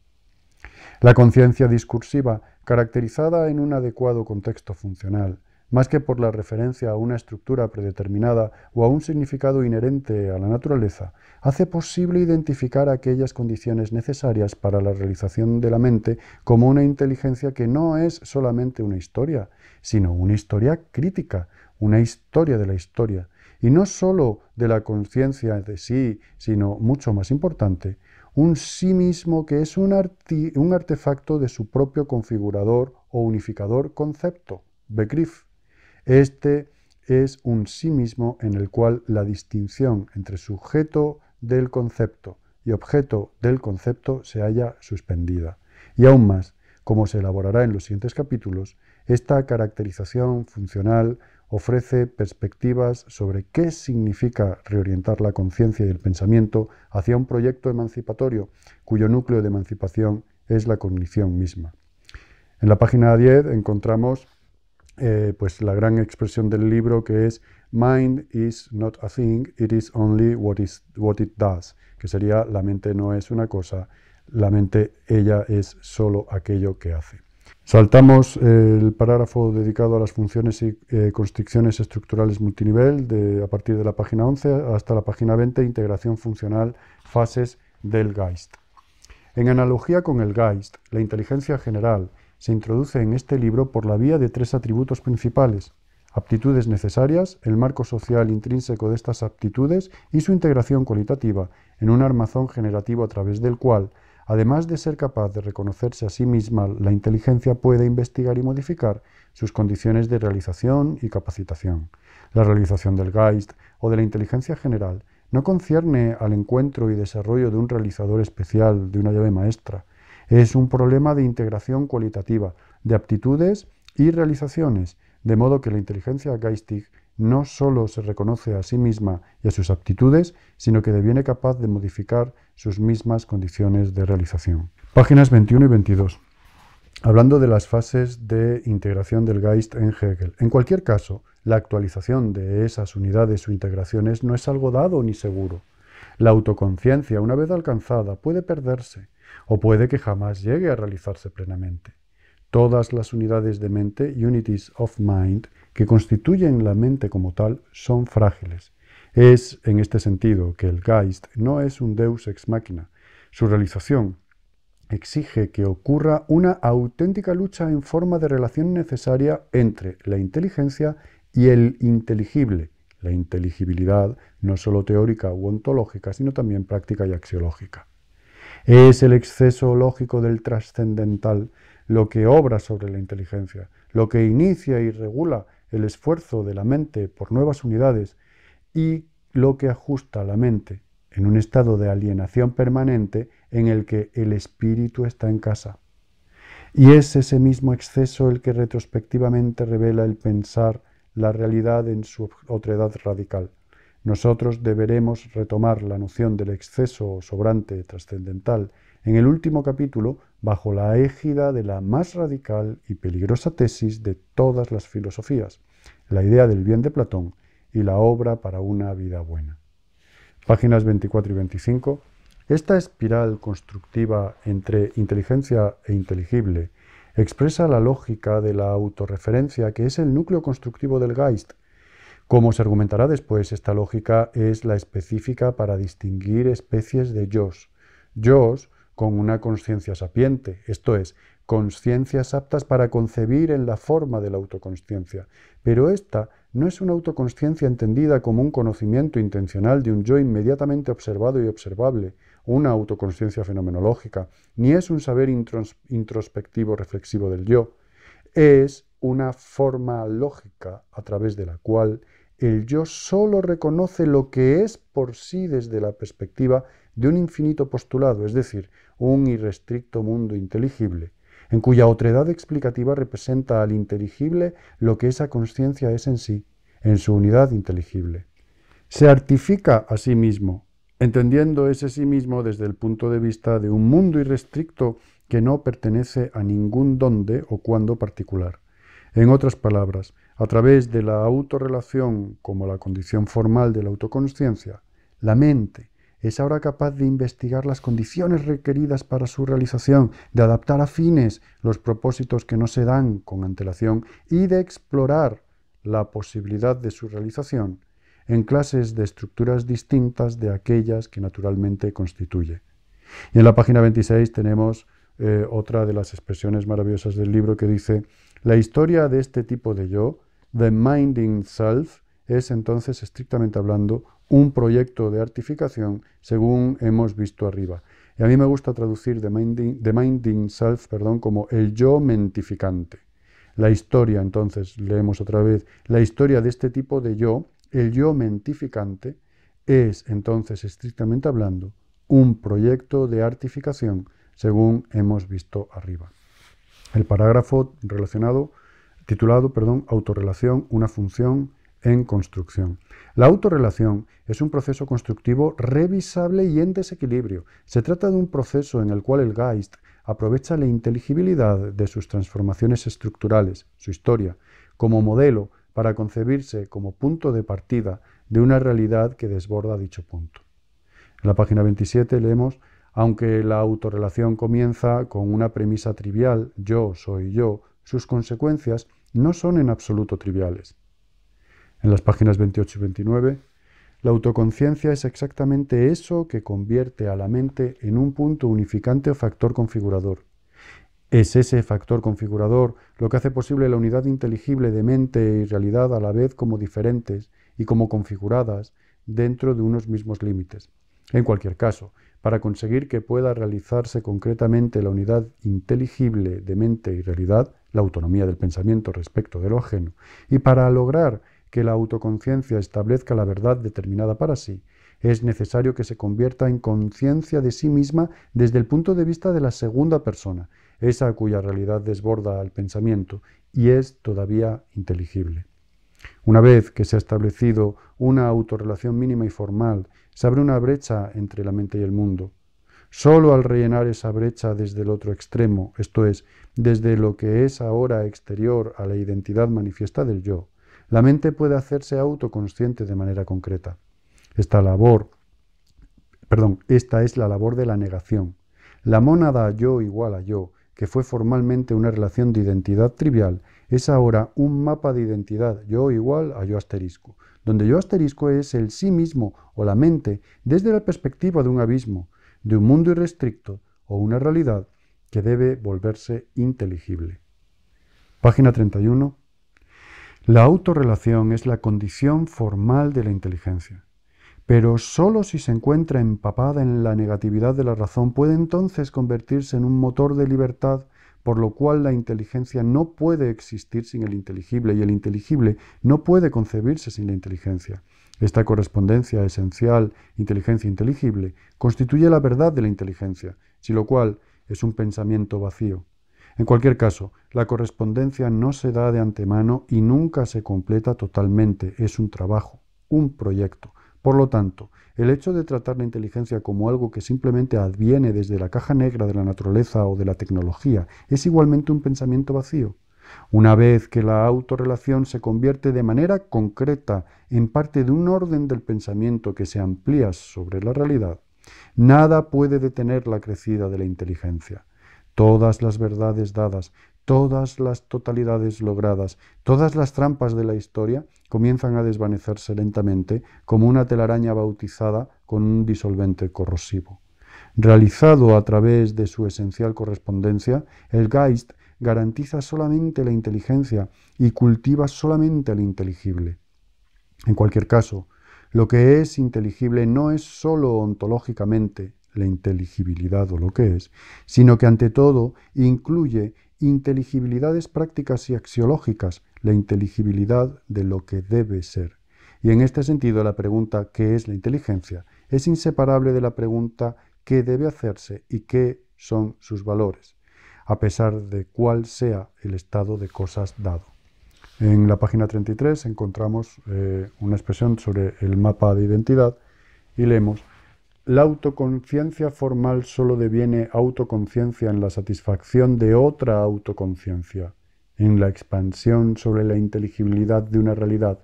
La conciencia discursiva, caracterizada en un adecuado contexto funcional, más que por la referencia a una estructura predeterminada o a un significado inherente a la naturaleza, hace posible identificar aquellas condiciones necesarias para la realización de la mente como una inteligencia que no es solamente una historia, sino una historia crítica, una historia de la historia, y no sólo de la conciencia de sí, sino mucho más importante, un sí mismo que es un, artefacto de su propio configurador o unificador concepto, Begriff. Este es un sí mismo en el cual la distinción entre sujeto del concepto y objeto del concepto se haya suspendida. Y aún más, como se elaborará en los siguientes capítulos, esta caracterización funcional ofrece perspectivas sobre qué significa reorientar la conciencia y el pensamiento hacia un proyecto emancipatorio cuyo núcleo de emancipación es la cognición misma. En la página 10 encontramos eh, pues la gran expresión del libro que es Mind is not a thing, it is only what, what it does, que sería la mente no es una cosa, la mente ella es solo aquello que hace. Saltamos eh, el parágrafo dedicado a las funciones y eh, constricciones estructurales multinivel de, a partir de la página 11 hasta la página 20, integración funcional, fases del Geist. En analogía con el Geist, la inteligencia general se introduce en este libro por la vía de tres atributos principales, aptitudes necesarias, el marco social intrínseco de estas aptitudes y su integración cualitativa en un armazón generativo a través del cual Además de ser capaz de reconocerse a sí misma, la inteligencia puede investigar y modificar sus condiciones de realización y capacitación. La realización del Geist o de la inteligencia general no concierne al encuentro y desarrollo de un realizador especial, de una llave maestra. Es un problema de integración cualitativa, de aptitudes y realizaciones, de modo que la inteligencia Geistig no solo se reconoce a sí misma y a sus aptitudes, sino que deviene capaz de modificar sus mismas condiciones de realización. Páginas 21 y 22. Hablando de las fases de integración del Geist en Hegel. En cualquier caso, la actualización de esas unidades o integraciones no es algo dado ni seguro. La autoconciencia, una vez alcanzada, puede perderse o puede que jamás llegue a realizarse plenamente. Todas las unidades de mente, unities of mind, que constituyen la mente como tal son frágiles. Es en este sentido que el Geist no es un deus ex machina. Su realización exige que ocurra una auténtica lucha en forma de relación necesaria entre la inteligencia y el inteligible, la inteligibilidad no solo teórica u ontológica, sino también práctica y axiológica. Es el exceso lógico del trascendental lo que obra sobre la inteligencia, lo que inicia y regula el esfuerzo de la mente por nuevas unidades y lo que ajusta la mente en un estado de alienación permanente en el que el espíritu está en casa. Y es ese mismo exceso el que retrospectivamente revela el pensar la realidad en su otredad radical. Nosotros deberemos retomar la noción del exceso sobrante trascendental en el último capítulo bajo la égida de la más radical y peligrosa tesis de todas las filosofías, la idea del bien de Platón y la obra para una vida buena. Páginas 24 y 25. Esta espiral constructiva entre inteligencia e inteligible expresa la lógica de la autorreferencia que es el núcleo constructivo del Geist. Como se argumentará después, esta lógica es la específica para distinguir especies de Dios. Dios con una conciencia sapiente, esto es, conciencias aptas para concebir en la forma de la autoconsciencia. Pero esta no es una autoconsciencia entendida como un conocimiento intencional de un yo inmediatamente observado y observable, una autoconsciencia fenomenológica, ni es un saber introspectivo reflexivo del yo. Es una forma lógica a través de la cual el yo solo reconoce lo que es por sí desde la perspectiva de un infinito postulado, es decir, un irrestricto mundo inteligible, en cuya otredad explicativa representa al inteligible lo que esa conciencia es en sí, en su unidad inteligible. Se artifica a sí mismo, entendiendo ese sí mismo desde el punto de vista de un mundo irrestricto que no pertenece a ningún dónde o cuándo particular. En otras palabras, a través de la autorrelación como la condición formal de la autoconsciencia, la mente, es ahora capaz de investigar las condiciones requeridas para su realización, de adaptar a fines los propósitos que no se dan con antelación y de explorar la posibilidad de su realización en clases de estructuras distintas de aquellas que naturalmente constituye. Y en la página 26 tenemos eh, otra de las expresiones maravillosas del libro que dice, la historia de este tipo de yo, the minding self, es entonces, estrictamente hablando, un proyecto de artificación, según hemos visto arriba. Y a mí me gusta traducir The Minding, minding Self perdón, como el yo mentificante. La historia, entonces, leemos otra vez, la historia de este tipo de yo, el yo mentificante, es, entonces, estrictamente hablando, un proyecto de artificación, según hemos visto arriba. El parágrafo relacionado, titulado, perdón, autorrelación, una función en construcción. La autorrelación es un proceso constructivo revisable y en desequilibrio. Se trata de un proceso en el cual el Geist aprovecha la inteligibilidad de sus transformaciones estructurales, su historia, como modelo para concebirse como punto de partida de una realidad que desborda dicho punto. En la página 27 leemos, aunque la autorrelación comienza con una premisa trivial, yo soy yo, sus consecuencias no son en absoluto triviales en las páginas 28 y 29, la autoconciencia es exactamente eso que convierte a la mente en un punto unificante o factor configurador. Es ese factor configurador lo que hace posible la unidad inteligible de mente y realidad a la vez como diferentes y como configuradas dentro de unos mismos límites. En cualquier caso, para conseguir que pueda realizarse concretamente la unidad inteligible de mente y realidad, la autonomía del pensamiento respecto de lo ajeno, y para lograr que la autoconciencia establezca la verdad determinada para sí, es necesario que se convierta en conciencia de sí misma desde el punto de vista de la segunda persona, esa cuya realidad desborda al pensamiento y es todavía inteligible. Una vez que se ha establecido una autorrelación mínima y formal, se abre una brecha entre la mente y el mundo. Solo al rellenar esa brecha desde el otro extremo, esto es, desde lo que es ahora exterior a la identidad manifiesta del yo, la mente puede hacerse autoconsciente de manera concreta. Esta labor, perdón, esta es la labor de la negación. La mónada yo igual a yo, que fue formalmente una relación de identidad trivial, es ahora un mapa de identidad yo igual a yo asterisco, donde yo asterisco es el sí mismo o la mente desde la perspectiva de un abismo, de un mundo irrestricto o una realidad que debe volverse inteligible. Página 31. La autorrelación es la condición formal de la inteligencia, pero sólo si se encuentra empapada en la negatividad de la razón puede entonces convertirse en un motor de libertad por lo cual la inteligencia no puede existir sin el inteligible y el inteligible no puede concebirse sin la inteligencia. Esta correspondencia esencial inteligencia-inteligible constituye la verdad de la inteligencia, si lo cual es un pensamiento vacío. En cualquier caso, la correspondencia no se da de antemano y nunca se completa totalmente. Es un trabajo, un proyecto. Por lo tanto, el hecho de tratar la inteligencia como algo que simplemente adviene desde la caja negra de la naturaleza o de la tecnología es igualmente un pensamiento vacío. Una vez que la autorrelación se convierte de manera concreta en parte de un orden del pensamiento que se amplía sobre la realidad, nada puede detener la crecida de la inteligencia todas las verdades dadas, todas las totalidades logradas, todas las trampas de la historia comienzan a desvanecerse lentamente como una telaraña bautizada con un disolvente corrosivo. Realizado a través de su esencial correspondencia, el Geist garantiza solamente la inteligencia y cultiva solamente el inteligible. En cualquier caso, lo que es inteligible no es sólo ontológicamente, la inteligibilidad o lo que es, sino que ante todo incluye inteligibilidades prácticas y axiológicas, la inteligibilidad de lo que debe ser. Y en este sentido la pregunta ¿qué es la inteligencia? es inseparable de la pregunta ¿qué debe hacerse y qué son sus valores? a pesar de cuál sea el estado de cosas dado. En la página 33 encontramos eh, una expresión sobre el mapa de identidad y leemos la autoconciencia formal solo deviene autoconciencia en la satisfacción de otra autoconciencia, en la expansión sobre la inteligibilidad de una realidad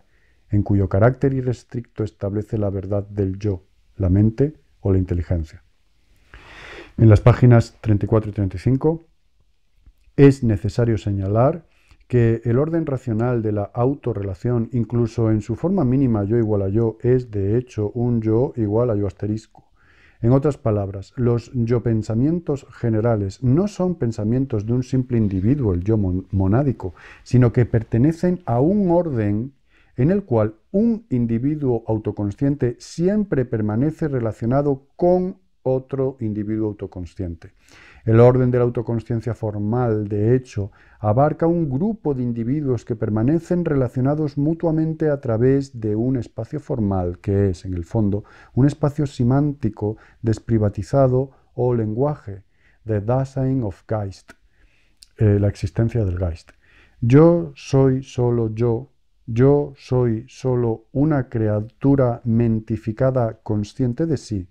en cuyo carácter irrestricto establece la verdad del yo, la mente o la inteligencia. En las páginas 34 y 35 es necesario señalar que el orden racional de la autorrelación, incluso en su forma mínima yo igual a yo, es de hecho un yo igual a yo asterisco en otras palabras, los yo pensamientos generales no son pensamientos de un simple individuo, el yo monádico, sino que pertenecen a un orden en el cual un individuo autoconsciente siempre permanece relacionado con otro individuo autoconsciente. El orden de la autoconsciencia formal, de hecho, abarca un grupo de individuos que permanecen relacionados mutuamente a través de un espacio formal que es, en el fondo, un espacio semántico desprivatizado o lenguaje, the Dasein of Geist, eh, la existencia del Geist. Yo soy solo yo, yo soy solo una criatura mentificada consciente de sí,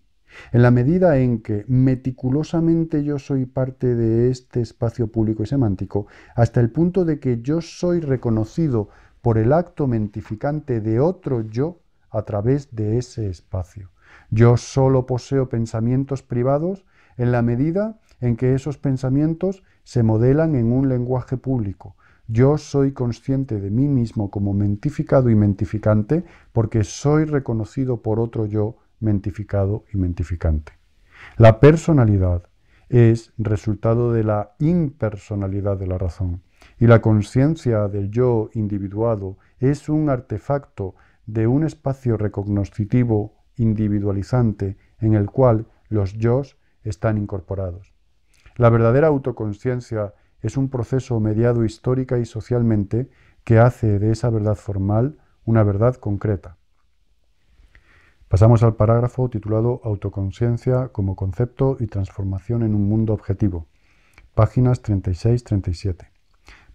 en la medida en que meticulosamente yo soy parte de este espacio público y semántico, hasta el punto de que yo soy reconocido por el acto mentificante de otro yo a través de ese espacio. Yo solo poseo pensamientos privados en la medida en que esos pensamientos se modelan en un lenguaje público. Yo soy consciente de mí mismo como mentificado y mentificante porque soy reconocido por otro yo mentificado y mentificante. La personalidad es resultado de la impersonalidad de la razón y la conciencia del yo individuado es un artefacto de un espacio recognoscitivo individualizante en el cual los yos están incorporados. La verdadera autoconciencia es un proceso mediado histórica y socialmente que hace de esa verdad formal una verdad concreta. Pasamos al parágrafo titulado Autoconciencia como concepto y transformación en un mundo objetivo, páginas 36-37.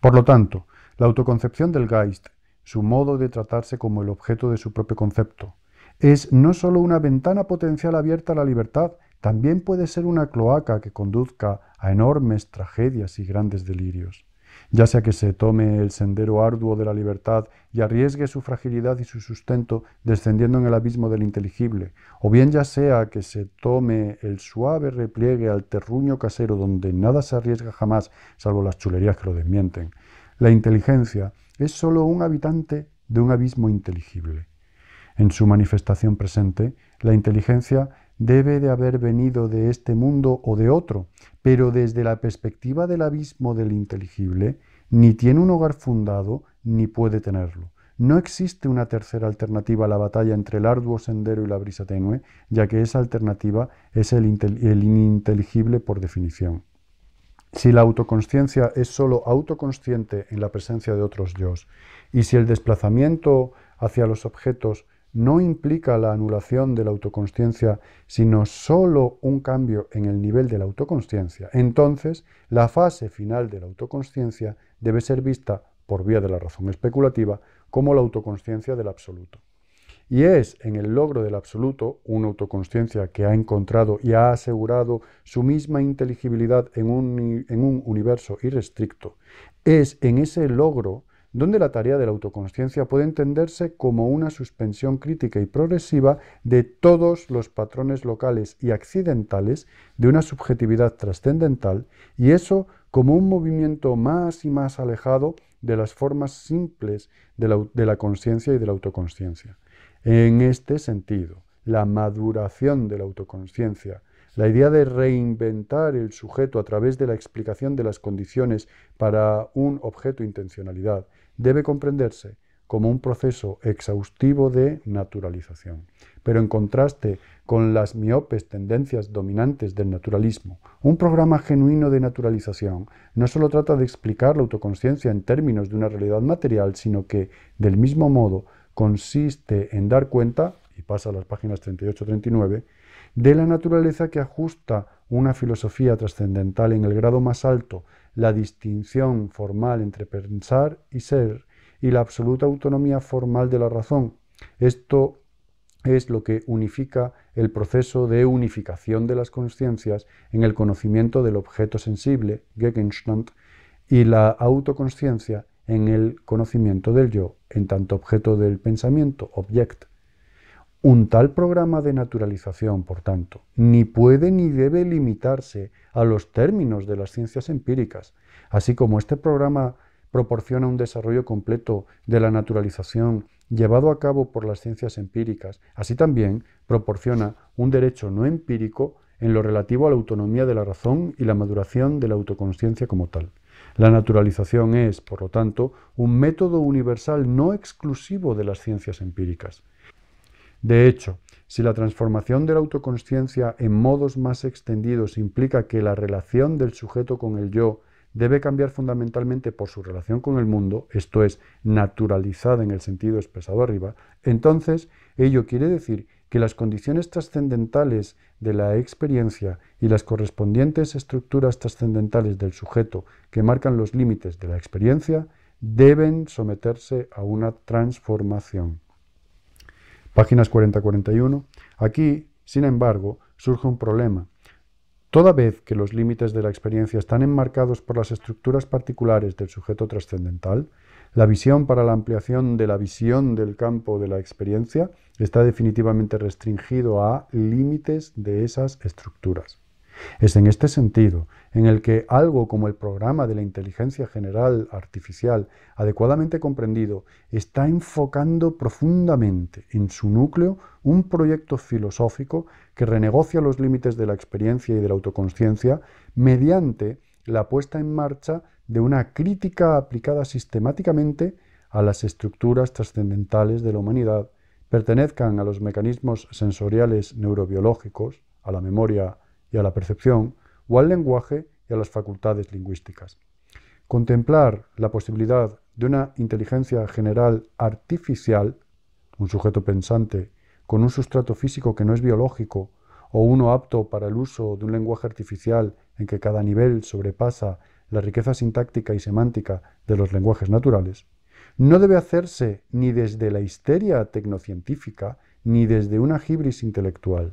Por lo tanto, la autoconcepción del Geist, su modo de tratarse como el objeto de su propio concepto, es no sólo una ventana potencial abierta a la libertad, también puede ser una cloaca que conduzca a enormes tragedias y grandes delirios ya sea que se tome el sendero arduo de la libertad y arriesgue su fragilidad y su sustento descendiendo en el abismo del inteligible, o bien ya sea que se tome el suave repliegue al terruño casero donde nada se arriesga jamás, salvo las chulerías que lo desmienten. La inteligencia es sólo un habitante de un abismo inteligible. En su manifestación presente, la inteligencia debe de haber venido de este mundo o de otro, pero desde la perspectiva del abismo del inteligible, ni tiene un hogar fundado ni puede tenerlo. No existe una tercera alternativa a la batalla entre el arduo sendero y la brisa tenue, ya que esa alternativa es el, ininteligible por definición. Si la autoconsciencia es sólo autoconsciente en la presencia de otros dios y si el desplazamiento hacia los objetos no implica la anulación de la autoconsciencia, sino sólo un cambio en el nivel de la autoconsciencia, entonces la fase final de la autoconsciencia debe ser vista, por vía de la razón especulativa, como la autoconsciencia del absoluto. Y es en el logro del absoluto, una autoconsciencia que ha encontrado y ha asegurado su misma inteligibilidad en un, en un universo irrestricto, es en ese logro donde la tarea de la autoconsciencia puede entenderse como una suspensión crítica y progresiva de todos los patrones locales y accidentales de una subjetividad trascendental, y eso como un movimiento más y más alejado de las formas simples de la, consciencia conciencia y de la autoconsciencia. En este sentido, la maduración de la autoconsciencia, la idea de reinventar el sujeto a través de la explicación de las condiciones para un objeto intencionalidad debe comprenderse como un proceso exhaustivo de naturalización, pero en contraste con las miopes tendencias dominantes del naturalismo. Un programa genuino de naturalización no solo trata de explicar la autoconciencia en términos de una realidad material, sino que, del mismo modo, consiste en dar cuenta, y pasa a las páginas 38-39, de la naturaleza que ajusta una filosofía trascendental en el grado más alto la distinción formal entre pensar y ser y la absoluta autonomía formal de la razón. Esto es lo que unifica el proceso de unificación de las conciencias en el conocimiento del objeto sensible, Gegenstand, y la autoconsciencia en el conocimiento del yo, en tanto objeto del pensamiento, object. Un tal programa de naturalización, por tanto, ni puede ni debe limitarse a los términos de las ciencias empíricas, así como este programa proporciona un desarrollo completo de la naturalización llevado a cabo por las ciencias empíricas, así también proporciona un derecho no empírico en lo relativo a la autonomía de la razón y la maduración de la autoconsciencia como tal. La naturalización es, por lo tanto, un método universal no exclusivo de las ciencias empíricas. De hecho, si la transformación de la autoconsciencia en modos más extendidos implica que la relación del sujeto con el yo debe cambiar fundamentalmente por su relación con el mundo, esto es, naturalizada en el sentido expresado arriba, entonces ello quiere decir que las condiciones trascendentales de la experiencia y las correspondientes estructuras trascendentales del sujeto que marcan los límites de la experiencia deben someterse a una transformación páginas 40-41. Aquí, sin embargo, surge un problema. Toda vez que los límites de la experiencia están enmarcados por las estructuras particulares del sujeto trascendental, la visión para la ampliación de la visión del campo de la experiencia está definitivamente restringido a límites de esas estructuras. Es en este sentido en el que algo como el programa de la inteligencia general artificial, adecuadamente comprendido, está enfocando profundamente en su núcleo un proyecto filosófico que renegocia los límites de la experiencia y de la autoconsciencia mediante la puesta en marcha de una crítica aplicada sistemáticamente a las estructuras trascendentales de la humanidad, pertenezcan a los mecanismos sensoriales neurobiológicos, a la memoria y a la percepción, o al lenguaje y a las facultades lingüísticas. Contemplar la posibilidad de una inteligencia general artificial, un sujeto pensante con un sustrato físico que no es biológico, o uno apto para el uso de un lenguaje artificial en que cada nivel sobrepasa la riqueza sintáctica y semántica de los lenguajes naturales, no debe hacerse ni desde la histeria tecnocientífica ni desde una hibris intelectual.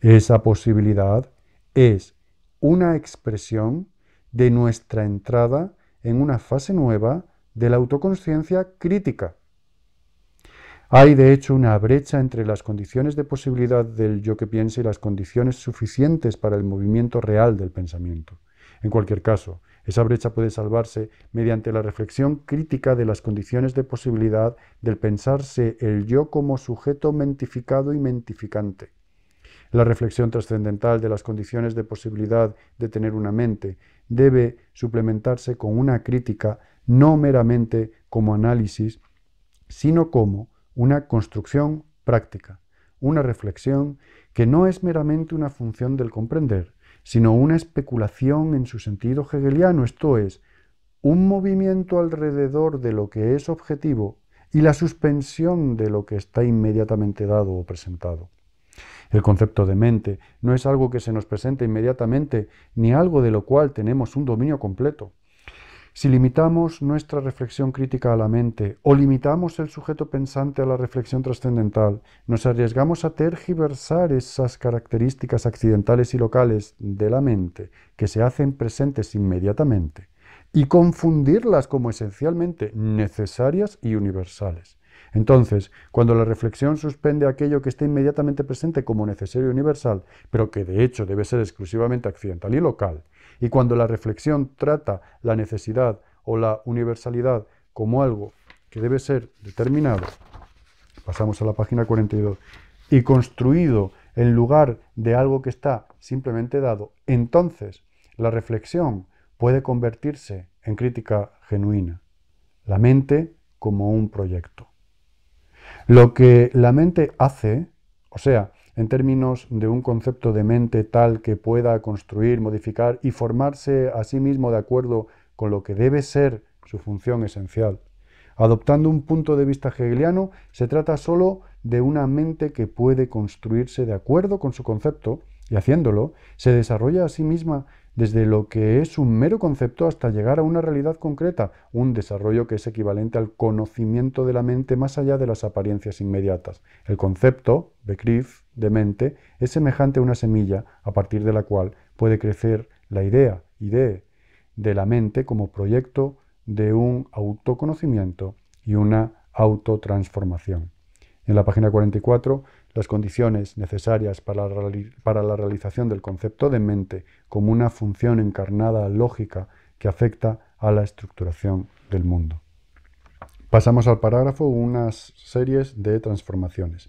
Esa posibilidad es una expresión de nuestra entrada en una fase nueva de la autoconsciencia crítica. Hay de hecho una brecha entre las condiciones de posibilidad del yo que piense y las condiciones suficientes para el movimiento real del pensamiento. En cualquier caso, esa brecha puede salvarse mediante la reflexión crítica de las condiciones de posibilidad del pensarse el yo como sujeto mentificado y mentificante. La reflexión trascendental de las condiciones de posibilidad de tener una mente debe suplementarse con una crítica no meramente como análisis, sino como una construcción práctica, una reflexión que no es meramente una función del comprender, sino una especulación en su sentido hegeliano, esto es, un movimiento alrededor de lo que es objetivo y la suspensión de lo que está inmediatamente dado o presentado. El concepto de mente no es algo que se nos presente inmediatamente, ni algo de lo cual tenemos un dominio completo. Si limitamos nuestra reflexión crítica a la mente o limitamos el sujeto pensante a la reflexión trascendental, nos arriesgamos a tergiversar esas características accidentales y locales de la mente que se hacen presentes inmediatamente y confundirlas como esencialmente necesarias y universales. Entonces, cuando la reflexión suspende aquello que está inmediatamente presente como necesario y universal, pero que de hecho debe ser exclusivamente accidental y local, y cuando la reflexión trata la necesidad o la universalidad como algo que debe ser determinado, pasamos a la página 42, y construido en lugar de algo que está simplemente dado, entonces la reflexión puede convertirse en crítica genuina. La mente como un proyecto. Lo que la mente hace, o sea, en términos de un concepto de mente tal que pueda construir, modificar y formarse a sí mismo de acuerdo con lo que debe ser su función esencial. Adoptando un punto de vista hegeliano, se trata sólo de una mente que puede construirse de acuerdo con su concepto y haciéndolo, se desarrolla a sí misma desde lo que es un mero concepto hasta llegar a una realidad concreta, un desarrollo que es equivalente al conocimiento de la mente más allá de las apariencias inmediatas. El concepto, Becrif, de mente, es semejante a una semilla a partir de la cual puede crecer la idea, de la mente como proyecto de un autoconocimiento y una autotransformación. En la página 44 las condiciones necesarias para la, realización del concepto de mente como una función encarnada lógica que afecta a la estructuración del mundo. Pasamos al parágrafo unas series de transformaciones.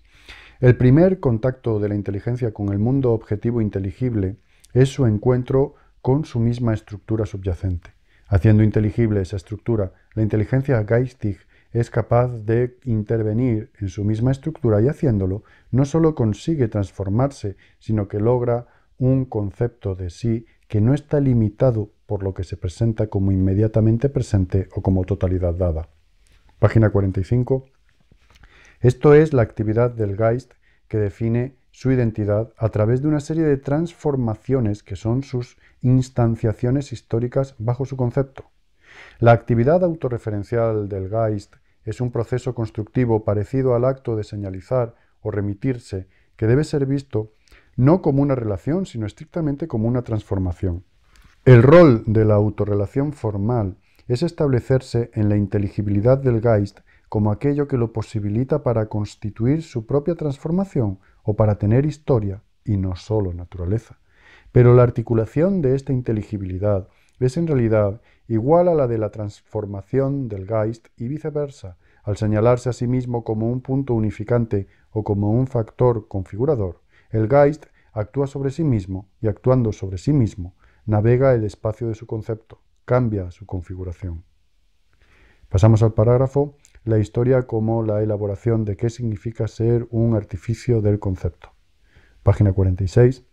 El primer contacto de la inteligencia con el mundo objetivo inteligible es su encuentro con su misma estructura subyacente. Haciendo inteligible esa estructura, la inteligencia Geistig es capaz de intervenir en su misma estructura y haciéndolo, no solo consigue transformarse, sino que logra un concepto de sí que no está limitado por lo que se presenta como inmediatamente presente o como totalidad dada. Página 45. Esto es la actividad del Geist que define su identidad a través de una serie de transformaciones que son sus instanciaciones históricas bajo su concepto. La actividad autorreferencial del Geist es un proceso constructivo parecido al acto de señalizar o remitirse, que debe ser visto no como una relación, sino estrictamente como una transformación. El rol de la autorrelación formal es establecerse en la inteligibilidad del Geist como aquello que lo posibilita para constituir su propia transformación o para tener historia y no solo naturaleza. Pero la articulación de esta inteligibilidad es en realidad igual a la de la transformación del Geist y viceversa, al señalarse a sí mismo como un punto unificante o como un factor configurador. El Geist actúa sobre sí mismo y actuando sobre sí mismo, navega el espacio de su concepto, cambia su configuración. Pasamos al parágrafo La historia como la elaboración de qué significa ser un artificio del concepto. Página 46.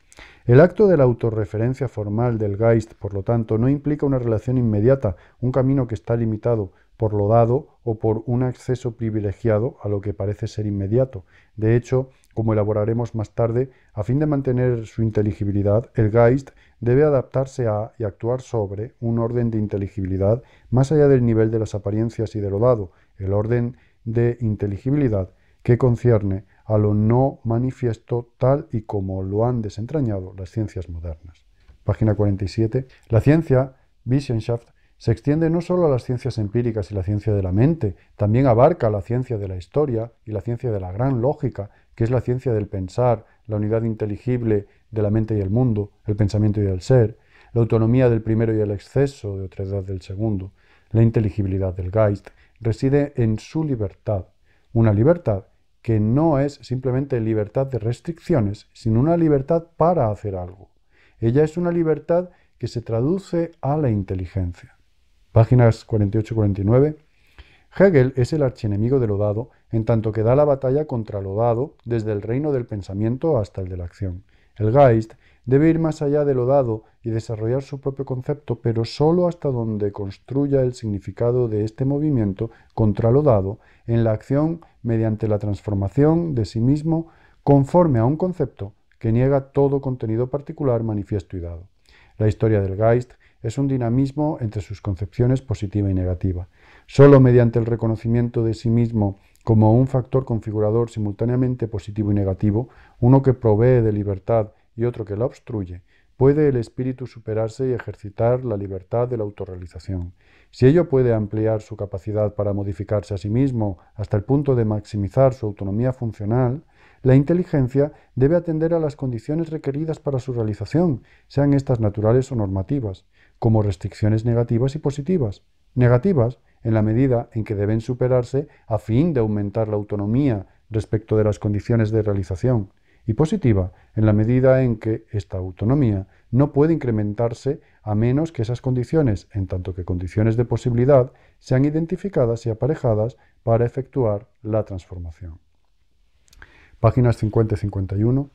El acto de la autorreferencia formal del Geist, por lo tanto, no implica una relación inmediata, un camino que está limitado por lo dado o por un acceso privilegiado a lo que parece ser inmediato. De hecho, como elaboraremos más tarde, a fin de mantener su inteligibilidad, el Geist debe adaptarse a y actuar sobre un orden de inteligibilidad más allá del nivel de las apariencias y de lo dado, el orden de inteligibilidad que concierne a lo no manifiesto tal y como lo han desentrañado las ciencias modernas. Página 47. La ciencia, Wissenschaft, se extiende no solo a las ciencias empíricas y la ciencia de la mente, también abarca la ciencia de la historia y la ciencia de la gran lógica, que es la ciencia del pensar, la unidad inteligible de la mente y el mundo, el pensamiento y el ser, la autonomía del primero y el exceso de otra edad del segundo, la inteligibilidad del Geist, reside en su libertad, una libertad que no es simplemente libertad de restricciones, sino una libertad para hacer algo. Ella es una libertad que se traduce a la inteligencia. Páginas 48 49. Hegel es el archienemigo de lo dado, en tanto que da la batalla contra lo dado desde el reino del pensamiento hasta el de la acción. El Geist debe ir más allá de lo dado y desarrollar su propio concepto, pero solo hasta donde construya el significado de este movimiento contra lo dado en la acción mediante la transformación de sí mismo conforme a un concepto que niega todo contenido particular manifiesto y dado. La historia del Geist es un dinamismo entre sus concepciones positiva y negativa. Sólo mediante el reconocimiento de sí mismo como un factor configurador simultáneamente positivo y negativo, uno que provee de libertad y otro que la obstruye, puede el espíritu superarse y ejercitar la libertad de la autorrealización. Si ello puede ampliar su capacidad para modificarse a sí mismo hasta el punto de maximizar su autonomía funcional, la inteligencia debe atender a las condiciones requeridas para su realización, sean estas naturales o normativas, como restricciones negativas y positivas. Negativas, en la medida en que deben superarse a fin de aumentar la autonomía respecto de las condiciones de realización, y positiva en la medida en que esta autonomía no puede incrementarse a menos que esas condiciones, en tanto que condiciones de posibilidad, sean identificadas y aparejadas para efectuar la transformación. Páginas 50 y 51.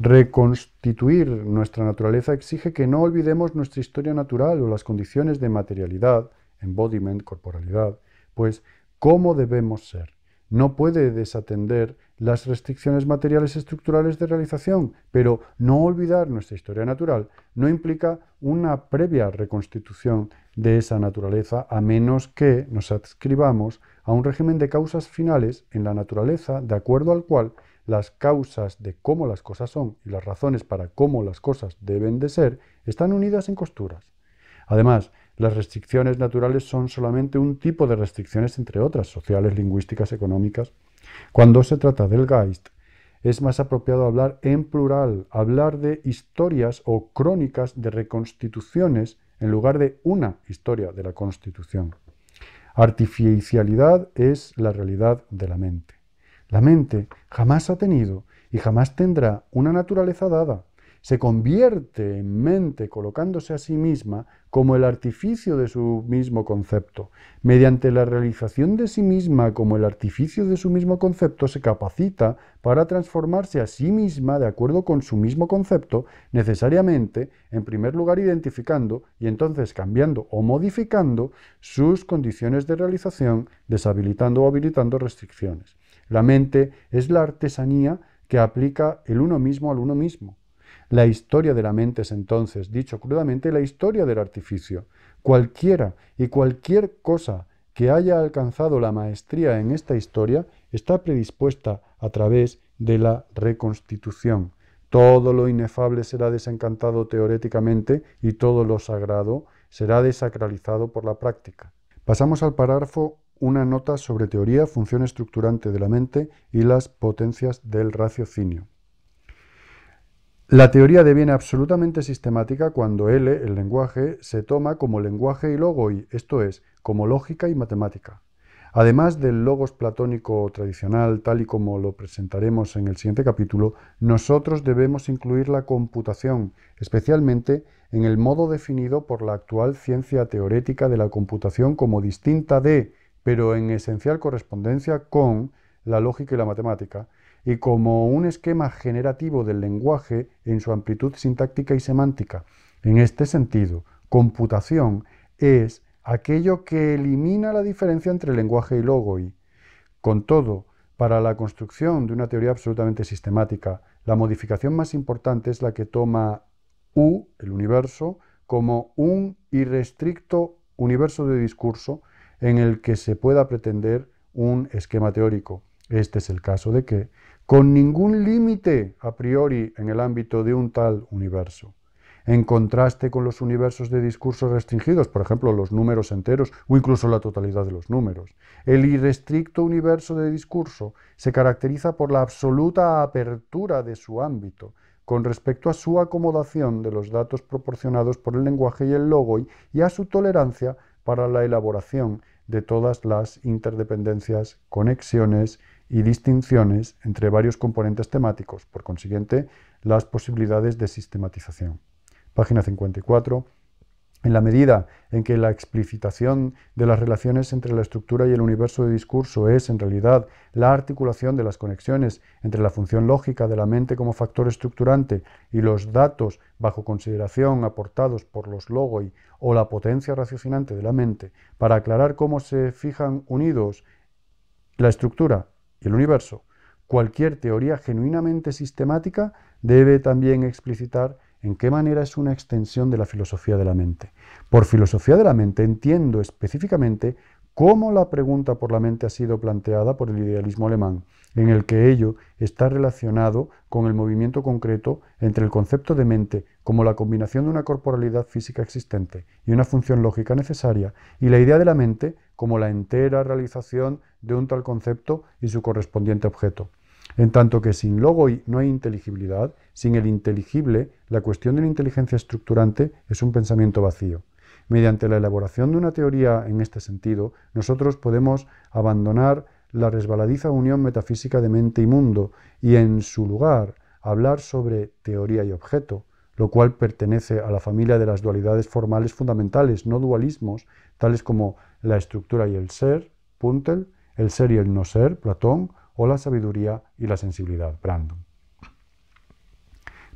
Reconstituir nuestra naturaleza exige que no olvidemos nuestra historia natural o las condiciones de materialidad embodiment, corporalidad, pues cómo debemos ser. No puede desatender las restricciones materiales estructurales de realización, pero no olvidar nuestra historia natural no implica una previa reconstitución de esa naturaleza a menos que nos adscribamos a un régimen de causas finales en la naturaleza de acuerdo al cual las causas de cómo las cosas son y las razones para cómo las cosas deben de ser están unidas en costuras. Además, las restricciones naturales son solamente un tipo de restricciones entre otras, sociales, lingüísticas, económicas. Cuando se trata del Geist, es más apropiado hablar en plural, hablar de historias o crónicas de reconstituciones en lugar de una historia de la constitución. Artificialidad es la realidad de la mente. La mente jamás ha tenido y jamás tendrá una naturaleza dada se convierte en mente, colocándose a sí misma, como el artificio de su mismo concepto. Mediante la realización de sí misma como el artificio de su mismo concepto, se capacita para transformarse a sí misma de acuerdo con su mismo concepto, necesariamente, en primer lugar, identificando y entonces cambiando o modificando sus condiciones de realización, deshabilitando o habilitando restricciones. La mente es la artesanía que aplica el uno mismo al uno mismo la historia de la mente es entonces, dicho crudamente, la historia del artificio. Cualquiera y cualquier cosa que haya alcanzado la maestría en esta historia está predispuesta a través de la reconstitución. Todo lo inefable será desencantado teoréticamente y todo lo sagrado será desacralizado por la práctica. Pasamos al párrafo una nota sobre teoría, función estructurante de la mente y las potencias del raciocinio. La teoría deviene absolutamente sistemática cuando L, el lenguaje, se toma como lenguaje y y esto es, como lógica y matemática. Además del logos platónico tradicional, tal y como lo presentaremos en el siguiente capítulo, nosotros debemos incluir la computación, especialmente en el modo definido por la actual ciencia teorética de la computación como distinta de, pero en esencial correspondencia con, la lógica y la matemática, y como un esquema generativo del lenguaje en su amplitud sintáctica y semántica. En este sentido, computación es aquello que elimina la diferencia entre lenguaje y logoi. Con todo, para la construcción de una teoría absolutamente sistemática, la modificación más importante es la que toma U, el universo, como un irrestricto universo de discurso en el que se pueda pretender un esquema teórico. Este es el caso de que con ningún límite a priori en el ámbito de un tal universo. En contraste con los universos de discursos restringidos, por ejemplo, los números enteros o incluso la totalidad de los números, el irrestricto universo de discurso se caracteriza por la absoluta apertura de su ámbito, con respecto a su acomodación de los datos proporcionados por el lenguaje y el logo y a su tolerancia para la elaboración de todas las interdependencias, conexiones y distinciones entre varios componentes temáticos, por consiguiente, las posibilidades de sistematización. Página 54. En la medida en que la explicitación de las relaciones entre la estructura y el universo de discurso es, en realidad, la articulación de las conexiones entre la función lógica de la mente como factor estructurante y los datos bajo consideración aportados por los logoi o la potencia raciocinante de la mente, para aclarar cómo se fijan unidos la estructura el universo. Cualquier teoría genuinamente sistemática debe también explicitar en qué manera es una extensión de la filosofía de la mente. Por filosofía de la mente entiendo específicamente cómo la pregunta por la mente ha sido planteada por el idealismo alemán, en el que ello está relacionado con el movimiento concreto entre el concepto de mente como la combinación de una corporalidad física existente y una función lógica necesaria y la idea de la mente como la entera realización de un tal concepto y su correspondiente objeto. En tanto que sin logo no hay inteligibilidad, sin el inteligible, la cuestión de la inteligencia estructurante es un pensamiento vacío. Mediante la elaboración de una teoría en este sentido, nosotros podemos abandonar la resbaladiza unión metafísica de mente y mundo y en su lugar hablar sobre teoría y objeto, lo cual pertenece a la familia de las dualidades formales fundamentales, no dualismos, tales como la estructura y el ser, Puntel, el ser y el no ser, Platón, o la sabiduría y la sensibilidad, Brandon.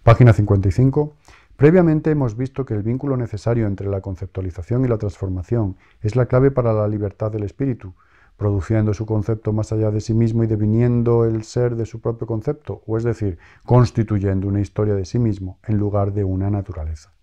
Página 55. Previamente hemos visto que el vínculo necesario entre la conceptualización y la transformación es la clave para la libertad del espíritu, produciendo su concepto más allá de sí mismo y deviniendo el ser de su propio concepto, o es decir, constituyendo una historia de sí mismo en lugar de una naturaleza.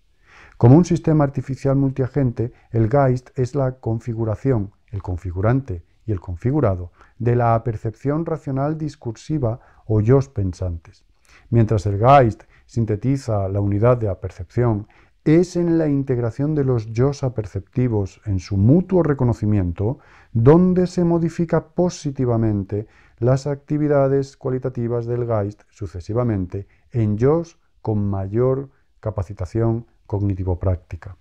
Como un sistema artificial multiagente, el Geist es la configuración, el configurante y el configurado de la percepción racional discursiva o yo pensantes. Mientras el Geist sintetiza la unidad de apercepción, es en la integración de los yo aperceptivos en su mutuo reconocimiento donde se modifica positivamente las actividades cualitativas del Geist sucesivamente en yo con mayor capacitación cognitivo-práctica.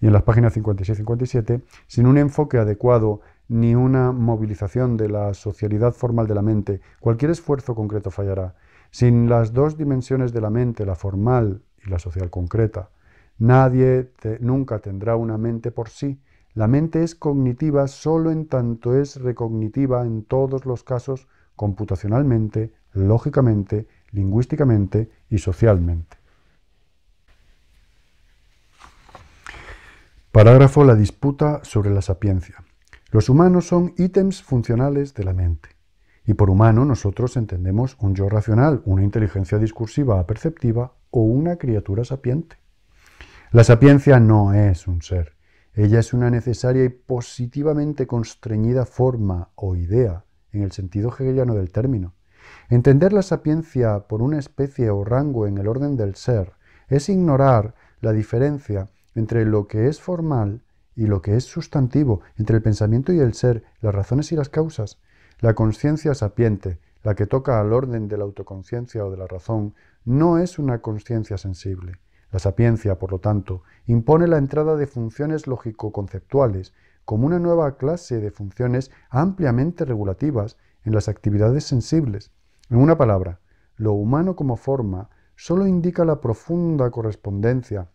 Y en las páginas 56 y 57, sin un enfoque adecuado ni una movilización de la socialidad formal de la mente, cualquier esfuerzo concreto fallará. Sin las dos dimensiones de la mente, la formal y la social concreta, nadie nunca tendrá una mente por sí. La mente es cognitiva solo en tanto es recognitiva en todos los casos computacionalmente, lógicamente, lingüísticamente y socialmente. Parágrafo La disputa sobre la sapiencia. Los humanos son ítems funcionales de la mente. Y por humano nosotros entendemos un yo racional, una inteligencia discursiva a perceptiva o una criatura sapiente. La sapiencia no es un ser. Ella es una necesaria y positivamente constreñida forma o idea, en el sentido hegeliano del término. Entender la sapiencia por una especie o rango en el orden del ser es ignorar la diferencia entre lo que es formal y lo que es sustantivo, entre el pensamiento y el ser, las razones y las causas. La conciencia sapiente, la que toca al orden de la autoconciencia o de la razón, no es una conciencia sensible. La sapiencia, por lo tanto, impone la entrada de funciones lógico-conceptuales como una nueva clase de funciones ampliamente regulativas en las actividades sensibles. En una palabra, lo humano como forma solo indica la profunda correspondencia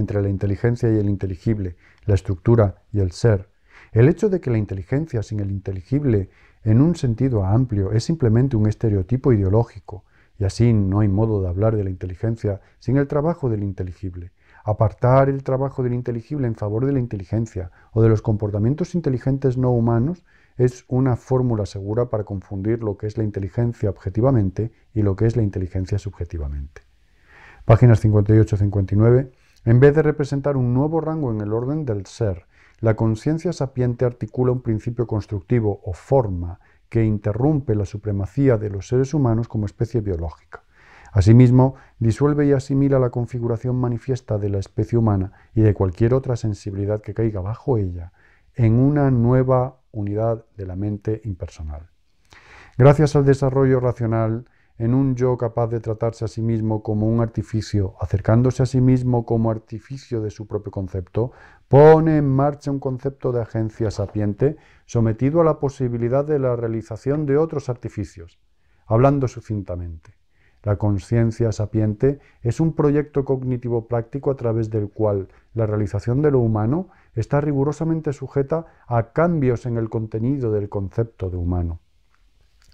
entre la inteligencia y el inteligible, la estructura y el ser. El hecho de que la inteligencia sin el inteligible en un sentido amplio es simplemente un estereotipo ideológico, y así no hay modo de hablar de la inteligencia sin el trabajo del inteligible. Apartar el trabajo del inteligible en favor de la inteligencia o de los comportamientos inteligentes no humanos es una fórmula segura para confundir lo que es la inteligencia objetivamente y lo que es la inteligencia subjetivamente. Páginas 58-59. En vez de representar un nuevo rango en el orden del ser, la conciencia sapiente articula un principio constructivo o forma que interrumpe la supremacía de los seres humanos como especie biológica. Asimismo, disuelve y asimila la configuración manifiesta de la especie humana y de cualquier otra sensibilidad que caiga bajo ella en una nueva unidad de la mente impersonal. Gracias al desarrollo racional en un yo capaz de tratarse a sí mismo como un artificio, acercándose a sí mismo como artificio de su propio concepto, pone en marcha un concepto de agencia sapiente sometido a la posibilidad de la realización de otros artificios, hablando sucintamente. La conciencia sapiente es un proyecto cognitivo práctico a través del cual la realización de lo humano está rigurosamente sujeta a cambios en el contenido del concepto de humano.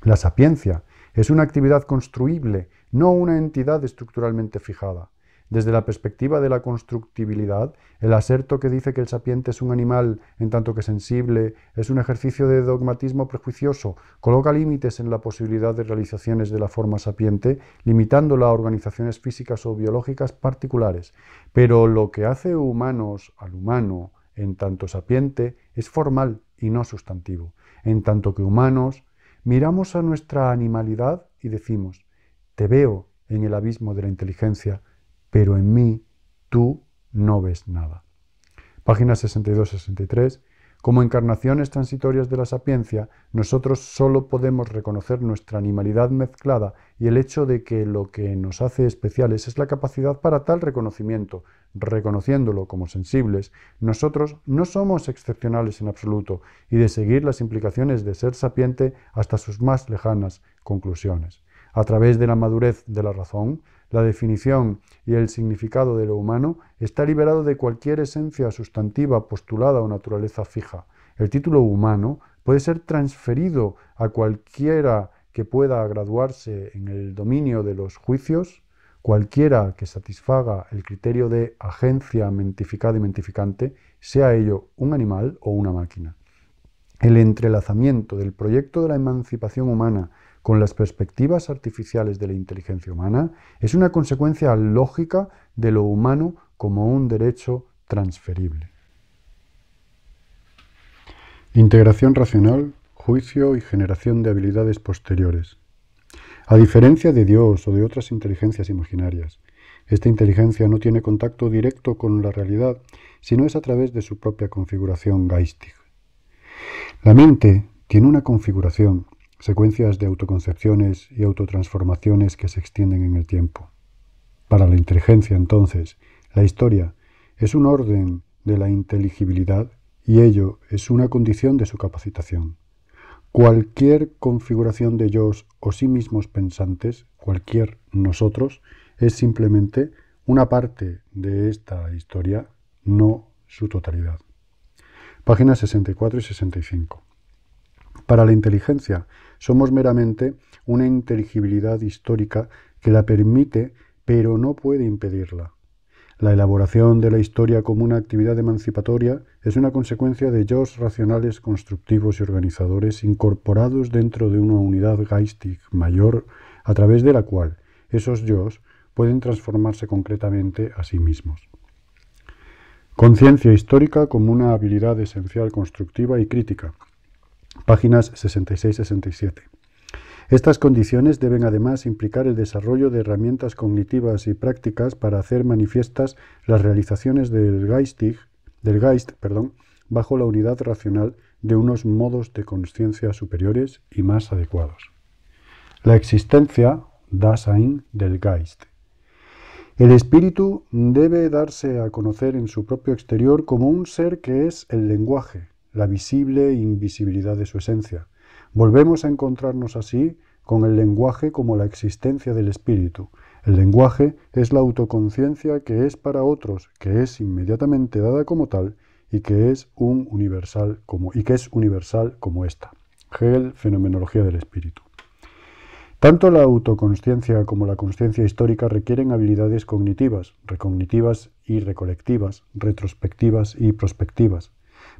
La sapiencia es una actividad construible, no una entidad estructuralmente fijada. Desde la perspectiva de la constructibilidad, el aserto que dice que el sapiente es un animal en tanto que sensible es un ejercicio de dogmatismo prejuicioso, coloca límites en la posibilidad de realizaciones de la forma sapiente, limitándola a organizaciones físicas o biológicas particulares. Pero lo que hace humanos al humano en tanto sapiente es formal y no sustantivo, en tanto que humanos miramos a nuestra animalidad y decimos, te veo en el abismo de la inteligencia, pero en mí tú no ves nada. Página 62-63 como encarnaciones transitorias de la sapiencia, nosotros solo podemos reconocer nuestra animalidad mezclada y el hecho de que lo que nos hace especiales es la capacidad para tal reconocimiento. Reconociéndolo como sensibles, nosotros no somos excepcionales en absoluto y de seguir las implicaciones de ser sapiente hasta sus más lejanas conclusiones. A través de la madurez de la razón, la definición y el significado de lo humano, está liberado de cualquier esencia sustantiva, postulada o naturaleza fija. El título humano puede ser transferido a cualquiera que pueda graduarse en el dominio de los juicios, cualquiera que satisfaga el criterio de agencia mentificada y mentificante, sea ello un animal o una máquina. El entrelazamiento del proyecto de la emancipación humana con las perspectivas artificiales de la inteligencia humana es una consecuencia lógica de lo humano como un derecho transferible. Integración racional, juicio y generación de habilidades posteriores. A diferencia de Dios o de otras inteligencias imaginarias, esta inteligencia no tiene contacto directo con la realidad, sino es a través de su propia configuración geistig. La mente tiene una configuración secuencias de autoconcepciones y autotransformaciones que se extienden en el tiempo. Para la inteligencia, entonces, la historia es un orden de la inteligibilidad y ello es una condición de su capacitación. Cualquier configuración de ellos o sí mismos pensantes, cualquier nosotros, es simplemente una parte de esta historia, no su totalidad. Páginas 64 y 65. Para la inteligencia, somos meramente una inteligibilidad histórica que la permite, pero no puede impedirla. La elaboración de la historia como una actividad emancipatoria es una consecuencia de yo's racionales constructivos y organizadores incorporados dentro de una unidad geistig mayor a través de la cual esos yo's pueden transformarse concretamente a sí mismos. Conciencia histórica como una habilidad esencial constructiva y crítica páginas 66-67. Estas condiciones deben además implicar el desarrollo de herramientas cognitivas y prácticas para hacer manifiestas las realizaciones del Geist perdón, bajo la unidad racional de unos modos de conciencia superiores y más adecuados. La existencia, Dasein, del Geist. El espíritu debe darse a conocer en su propio exterior como un ser que es el lenguaje, la visible invisibilidad de su esencia. Volvemos a encontrarnos así con el lenguaje como la existencia del espíritu. El lenguaje es la autoconciencia que es para otros, que es inmediatamente dada como tal y que es un universal como y que es universal como esta. Hegel, Fenomenología del espíritu. Tanto la autoconciencia como la conciencia histórica requieren habilidades cognitivas, recognitivas y recolectivas, retrospectivas y prospectivas.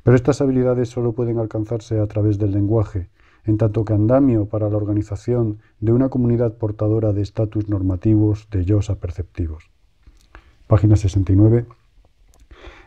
Pero estas habilidades solo pueden alcanzarse a través del lenguaje, en tanto que andamio para la organización de una comunidad portadora de estatus normativos de ellos perceptivos. Página 69.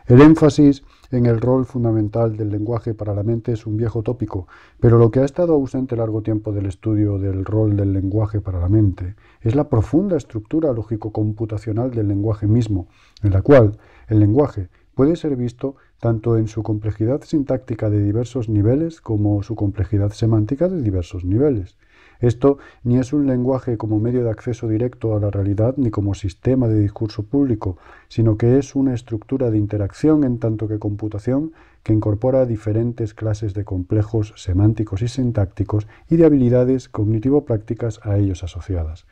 El énfasis en el rol fundamental del lenguaje para la mente es un viejo tópico, pero lo que ha estado ausente largo tiempo del estudio del rol del lenguaje para la mente es la profunda estructura lógico-computacional del lenguaje mismo, en la cual el lenguaje puede ser visto tanto en su complejidad sintáctica de diversos niveles como su complejidad semántica de diversos niveles. Esto ni es un lenguaje como medio de acceso directo a la realidad ni como sistema de discurso público, sino que es una estructura de interacción en tanto que computación que incorpora diferentes clases de complejos semánticos y sintácticos y de habilidades cognitivo-prácticas a ellos asociadas.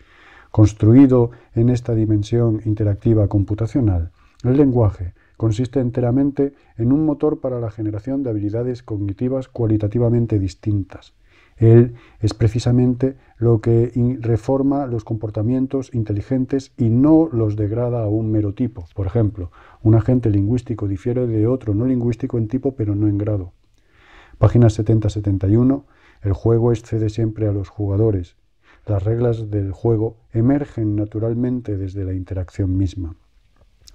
Construido en esta dimensión interactiva computacional, el lenguaje, consiste enteramente en un motor para la generación de habilidades cognitivas cualitativamente distintas. Él es precisamente lo que reforma los comportamientos inteligentes y no los degrada a un mero tipo. Por ejemplo, un agente lingüístico difiere de otro no lingüístico en tipo pero no en grado. Página 70-71. El juego excede siempre a los jugadores. Las reglas del juego emergen naturalmente desde la interacción misma.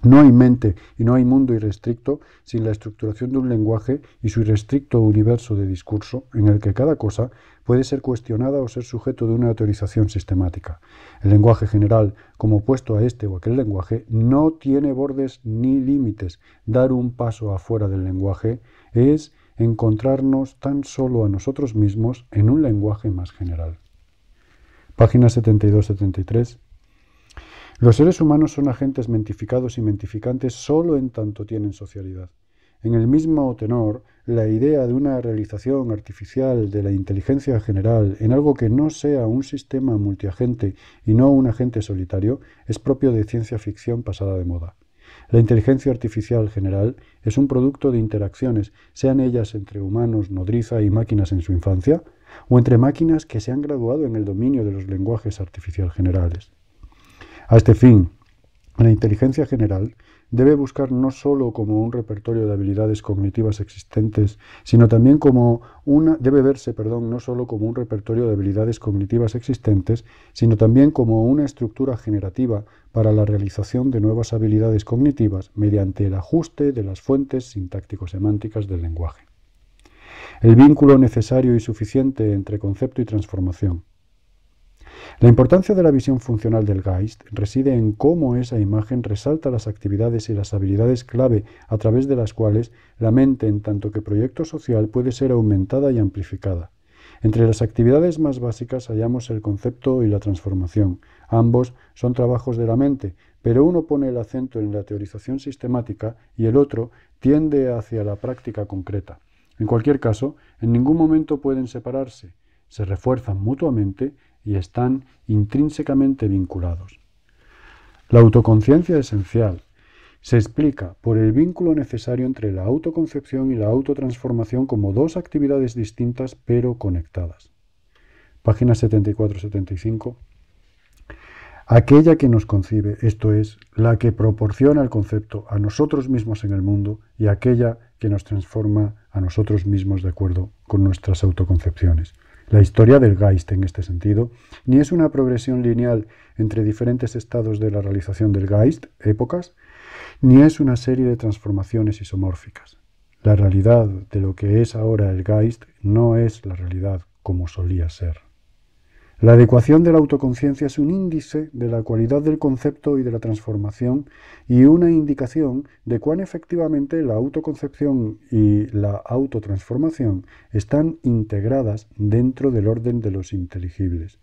No hay mente y no hay mundo irrestricto sin la estructuración de un lenguaje y su irrestricto universo de discurso en el que cada cosa puede ser cuestionada o ser sujeto de una autorización sistemática. El lenguaje general, como opuesto a este o aquel lenguaje, no tiene bordes ni límites. Dar un paso afuera del lenguaje es encontrarnos tan solo a nosotros mismos en un lenguaje más general. Página 72-73 los seres humanos son agentes mentificados y mentificantes solo en tanto tienen socialidad. En el mismo tenor, la idea de una realización artificial de la inteligencia general en algo que no sea un sistema multiagente y no un agente solitario es propio de ciencia ficción pasada de moda. La inteligencia artificial general es un producto de interacciones, sean ellas entre humanos, nodriza y máquinas en su infancia, o entre máquinas que se han graduado en el dominio de los lenguajes artificial generales. A este fin, la inteligencia general debe buscar no sólo como un repertorio de habilidades cognitivas existentes, sino también como una debe verse, perdón, no solo como un repertorio de habilidades cognitivas existentes, sino también como una estructura generativa para la realización de nuevas habilidades cognitivas mediante el ajuste de las fuentes sintáctico-semánticas del lenguaje. El vínculo necesario y suficiente entre concepto y transformación. La importancia de la visión funcional del Geist reside en cómo esa imagen resalta las actividades y las habilidades clave a través de las cuales la mente, en tanto que proyecto social, puede ser aumentada y amplificada. Entre las actividades más básicas hallamos el concepto y la transformación. Ambos son trabajos de la mente, pero uno pone el acento en la teorización sistemática y el otro tiende hacia la práctica concreta. En cualquier caso, en ningún momento pueden separarse, se refuerzan mutuamente y están intrínsecamente vinculados. La autoconciencia esencial se explica por el vínculo necesario entre la autoconcepción y la autotransformación como dos actividades distintas pero conectadas. Página 74-75. Aquella que nos concibe, esto es, la que proporciona el concepto a nosotros mismos en el mundo y aquella que nos transforma a nosotros mismos de acuerdo con nuestras autoconcepciones la historia del Geist en este sentido, ni es una progresión lineal entre diferentes estados de la realización del Geist, épocas, ni es una serie de transformaciones isomórficas. La realidad de lo que es ahora el Geist no es la realidad como solía ser. La adecuación de la autoconciencia es un índice de la cualidad del concepto y de la transformación y una indicación de cuán efectivamente la autoconcepción y la autotransformación están integradas dentro del orden de los inteligibles.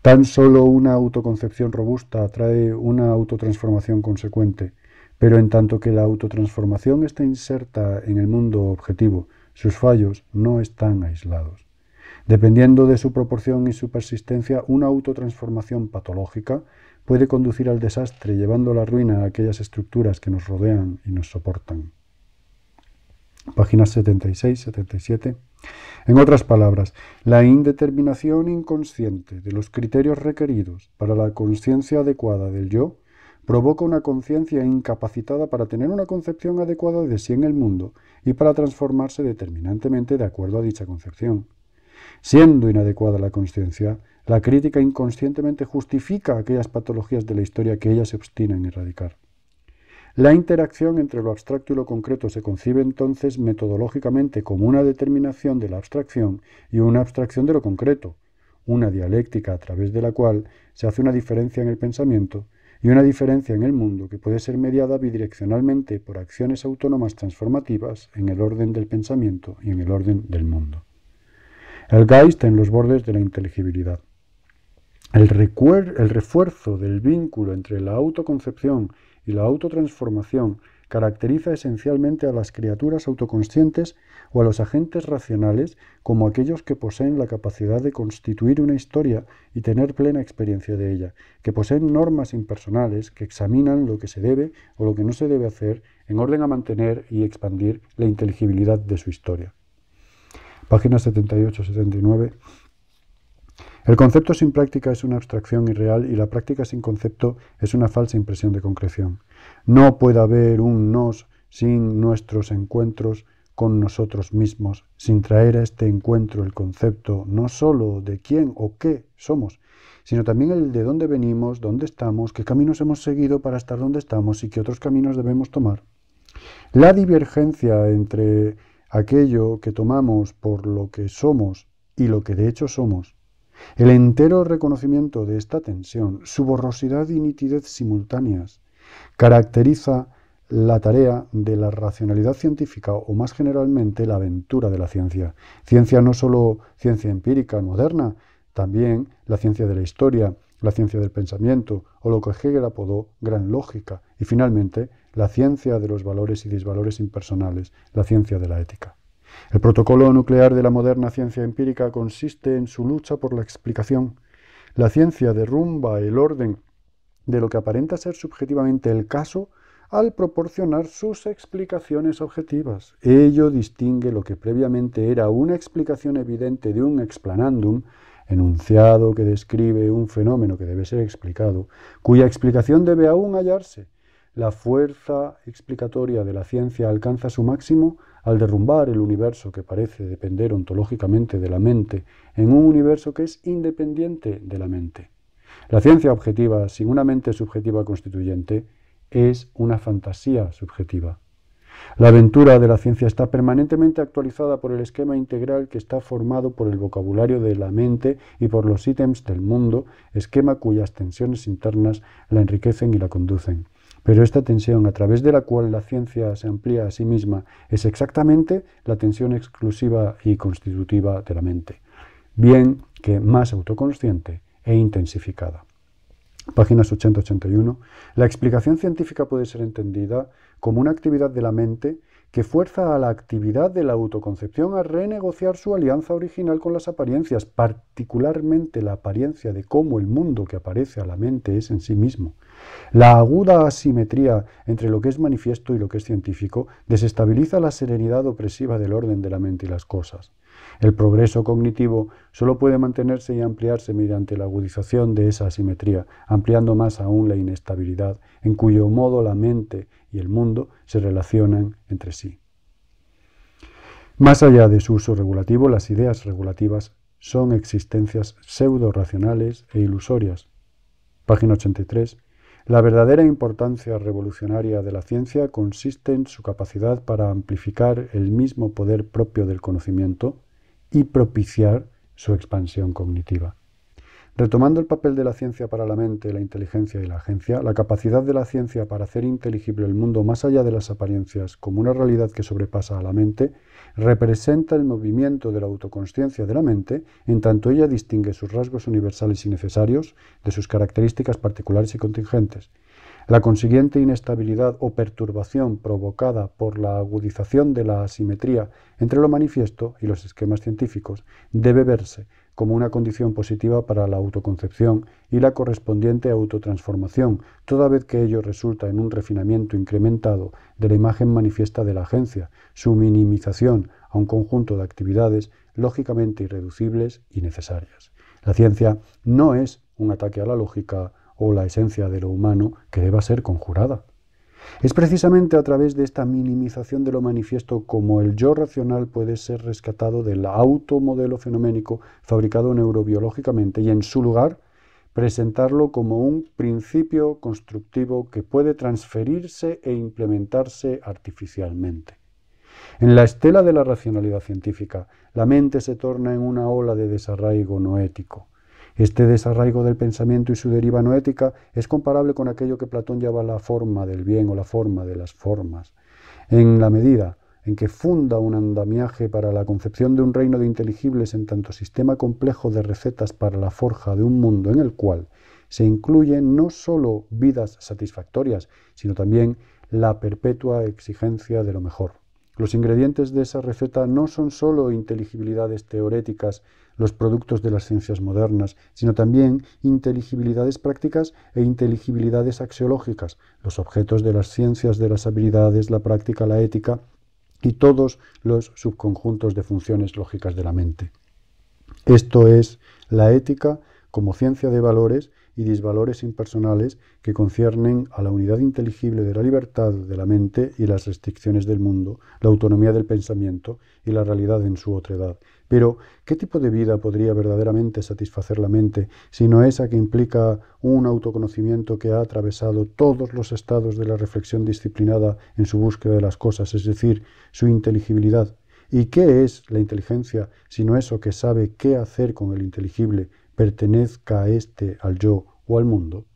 Tan solo una autoconcepción robusta atrae una autotransformación consecuente, pero en tanto que la autotransformación está inserta en el mundo objetivo, sus fallos no están aislados. Dependiendo de su proporción y su persistencia, una autotransformación patológica puede conducir al desastre, llevando a la ruina a aquellas estructuras que nos rodean y nos soportan. Páginas 76, 77. En otras palabras, la indeterminación inconsciente de los criterios requeridos para la conciencia adecuada del yo provoca una conciencia incapacitada para tener una concepción adecuada de sí en el mundo y para transformarse determinantemente de acuerdo a dicha concepción. Siendo inadecuada la conciencia, la crítica inconscientemente justifica aquellas patologías de la historia que ella se obstina en erradicar. La interacción entre lo abstracto y lo concreto se concibe entonces metodológicamente como una determinación de la abstracción y una abstracción de lo concreto, una dialéctica a través de la cual se hace una diferencia en el pensamiento y una diferencia en el mundo que puede ser mediada bidireccionalmente por acciones autónomas transformativas en el orden del pensamiento y en el orden del mundo. El Geist en los bordes de la inteligibilidad. El, el refuerzo del vínculo entre la autoconcepción y la autotransformación caracteriza esencialmente a las criaturas autoconscientes o a los agentes racionales como aquellos que poseen la capacidad de constituir una historia y tener plena experiencia de ella, que poseen normas impersonales que examinan lo que se debe o lo que no se debe hacer en orden a mantener y expandir la inteligibilidad de su historia. Página 78-79. El concepto sin práctica es una abstracción irreal y la práctica sin concepto es una falsa impresión de concreción. No puede haber un nos sin nuestros encuentros con nosotros mismos, sin traer a este encuentro el concepto no sólo de quién o qué somos, sino también el de dónde venimos, dónde estamos, qué caminos hemos seguido para estar donde estamos y qué otros caminos debemos tomar. La divergencia entre aquello que tomamos por lo que somos y lo que de hecho somos, el entero reconocimiento de esta tensión, su borrosidad y nitidez simultáneas, caracteriza la tarea de la racionalidad científica o más generalmente la aventura de la ciencia. Ciencia no solo ciencia empírica moderna, también la ciencia de la historia, la ciencia del pensamiento o lo que Hegel apodó gran lógica y finalmente la ciencia de los valores y disvalores impersonales, la ciencia de la ética. El protocolo nuclear de la moderna ciencia empírica consiste en su lucha por la explicación. La ciencia derrumba el orden de lo que aparenta ser subjetivamente el caso al proporcionar sus explicaciones objetivas. Ello distingue lo que previamente era una explicación evidente de un explanandum, enunciado que describe un fenómeno que debe ser explicado, cuya explicación debe aún hallarse, la fuerza explicatoria de la ciencia alcanza su máximo al derrumbar el universo que parece depender ontológicamente de la mente en un universo que es independiente de la mente. La ciencia objetiva, sin una mente subjetiva constituyente, es una fantasía subjetiva. La aventura de la ciencia está permanentemente actualizada por el esquema integral que está formado por el vocabulario de la mente y por los ítems del mundo, esquema cuyas tensiones internas la enriquecen y la conducen. Pero esta tensión, a través de la cual la ciencia se amplía a sí misma, es exactamente la tensión exclusiva y constitutiva de la mente, bien que más autoconsciente e intensificada. Páginas 80-81. La explicación científica puede ser entendida como una actividad de la mente que fuerza a la actividad de la autoconcepción a renegociar su alianza original con las apariencias, particularmente la apariencia de cómo el mundo que aparece a la mente es en sí mismo la aguda asimetría entre lo que es manifiesto y lo que es científico desestabiliza la serenidad opresiva del orden de la mente y las cosas. El progreso cognitivo solo puede mantenerse y ampliarse mediante la agudización de esa asimetría, ampliando más aún la inestabilidad, en cuyo modo la mente y el mundo se relacionan entre sí. Más allá de su uso regulativo, las ideas regulativas son existencias pseudo-racionales e ilusorias. Página 83, la verdadera importancia revolucionaria de la ciencia consiste en su capacidad para amplificar el mismo poder propio del conocimiento y propiciar su expansión cognitiva. Retomando el papel de la ciencia para la mente, la inteligencia y la agencia, la capacidad de la ciencia para hacer inteligible el mundo más allá de las apariencias como una realidad que sobrepasa a la mente, representa el movimiento de la autoconsciencia de la mente en tanto ella distingue sus rasgos universales y necesarios de sus características particulares y contingentes. La consiguiente inestabilidad o perturbación provocada por la agudización de la asimetría entre lo manifiesto y los esquemas científicos debe verse como una condición positiva para la autoconcepción y la correspondiente autotransformación, toda vez que ello resulta en un refinamiento incrementado de la imagen manifiesta de la agencia, su minimización a un conjunto de actividades lógicamente irreducibles y necesarias. La ciencia no es un ataque a la lógica o la esencia de lo humano que deba ser conjurada. Es precisamente a través de esta minimización de lo manifiesto como el yo racional puede ser rescatado del automodelo fenoménico fabricado neurobiológicamente y en su lugar presentarlo como un principio constructivo que puede transferirse e implementarse artificialmente. En la estela de la racionalidad científica, la mente se torna en una ola de desarraigo noético. Este desarraigo del pensamiento y su deriva no ética es comparable con aquello que Platón llama la forma del bien o la forma de las formas. En la medida en que funda un andamiaje para la concepción de un reino de inteligibles en tanto sistema complejo de recetas para la forja de un mundo en el cual se incluyen no sólo vidas satisfactorias, sino también la perpetua exigencia de lo mejor. Los ingredientes de esa receta no son sólo inteligibilidades teoréticas los productos de las ciencias modernas, sino también inteligibilidades prácticas e inteligibilidades axiológicas, los objetos de las ciencias de las habilidades, la práctica, la ética y todos los subconjuntos de funciones lógicas de la mente. Esto es la ética como ciencia de valores y disvalores impersonales que conciernen a la unidad inteligible de la libertad de la mente y las restricciones del mundo, la autonomía del pensamiento y la realidad en su otredad, pero, ¿qué tipo de vida podría verdaderamente satisfacer la mente si no esa que implica un autoconocimiento que ha atravesado todos los estados de la reflexión disciplinada en su búsqueda de las cosas, es decir, su inteligibilidad? ¿Y qué es la inteligencia si sino eso que sabe qué hacer con el inteligible, pertenezca a éste, al yo o al mundo?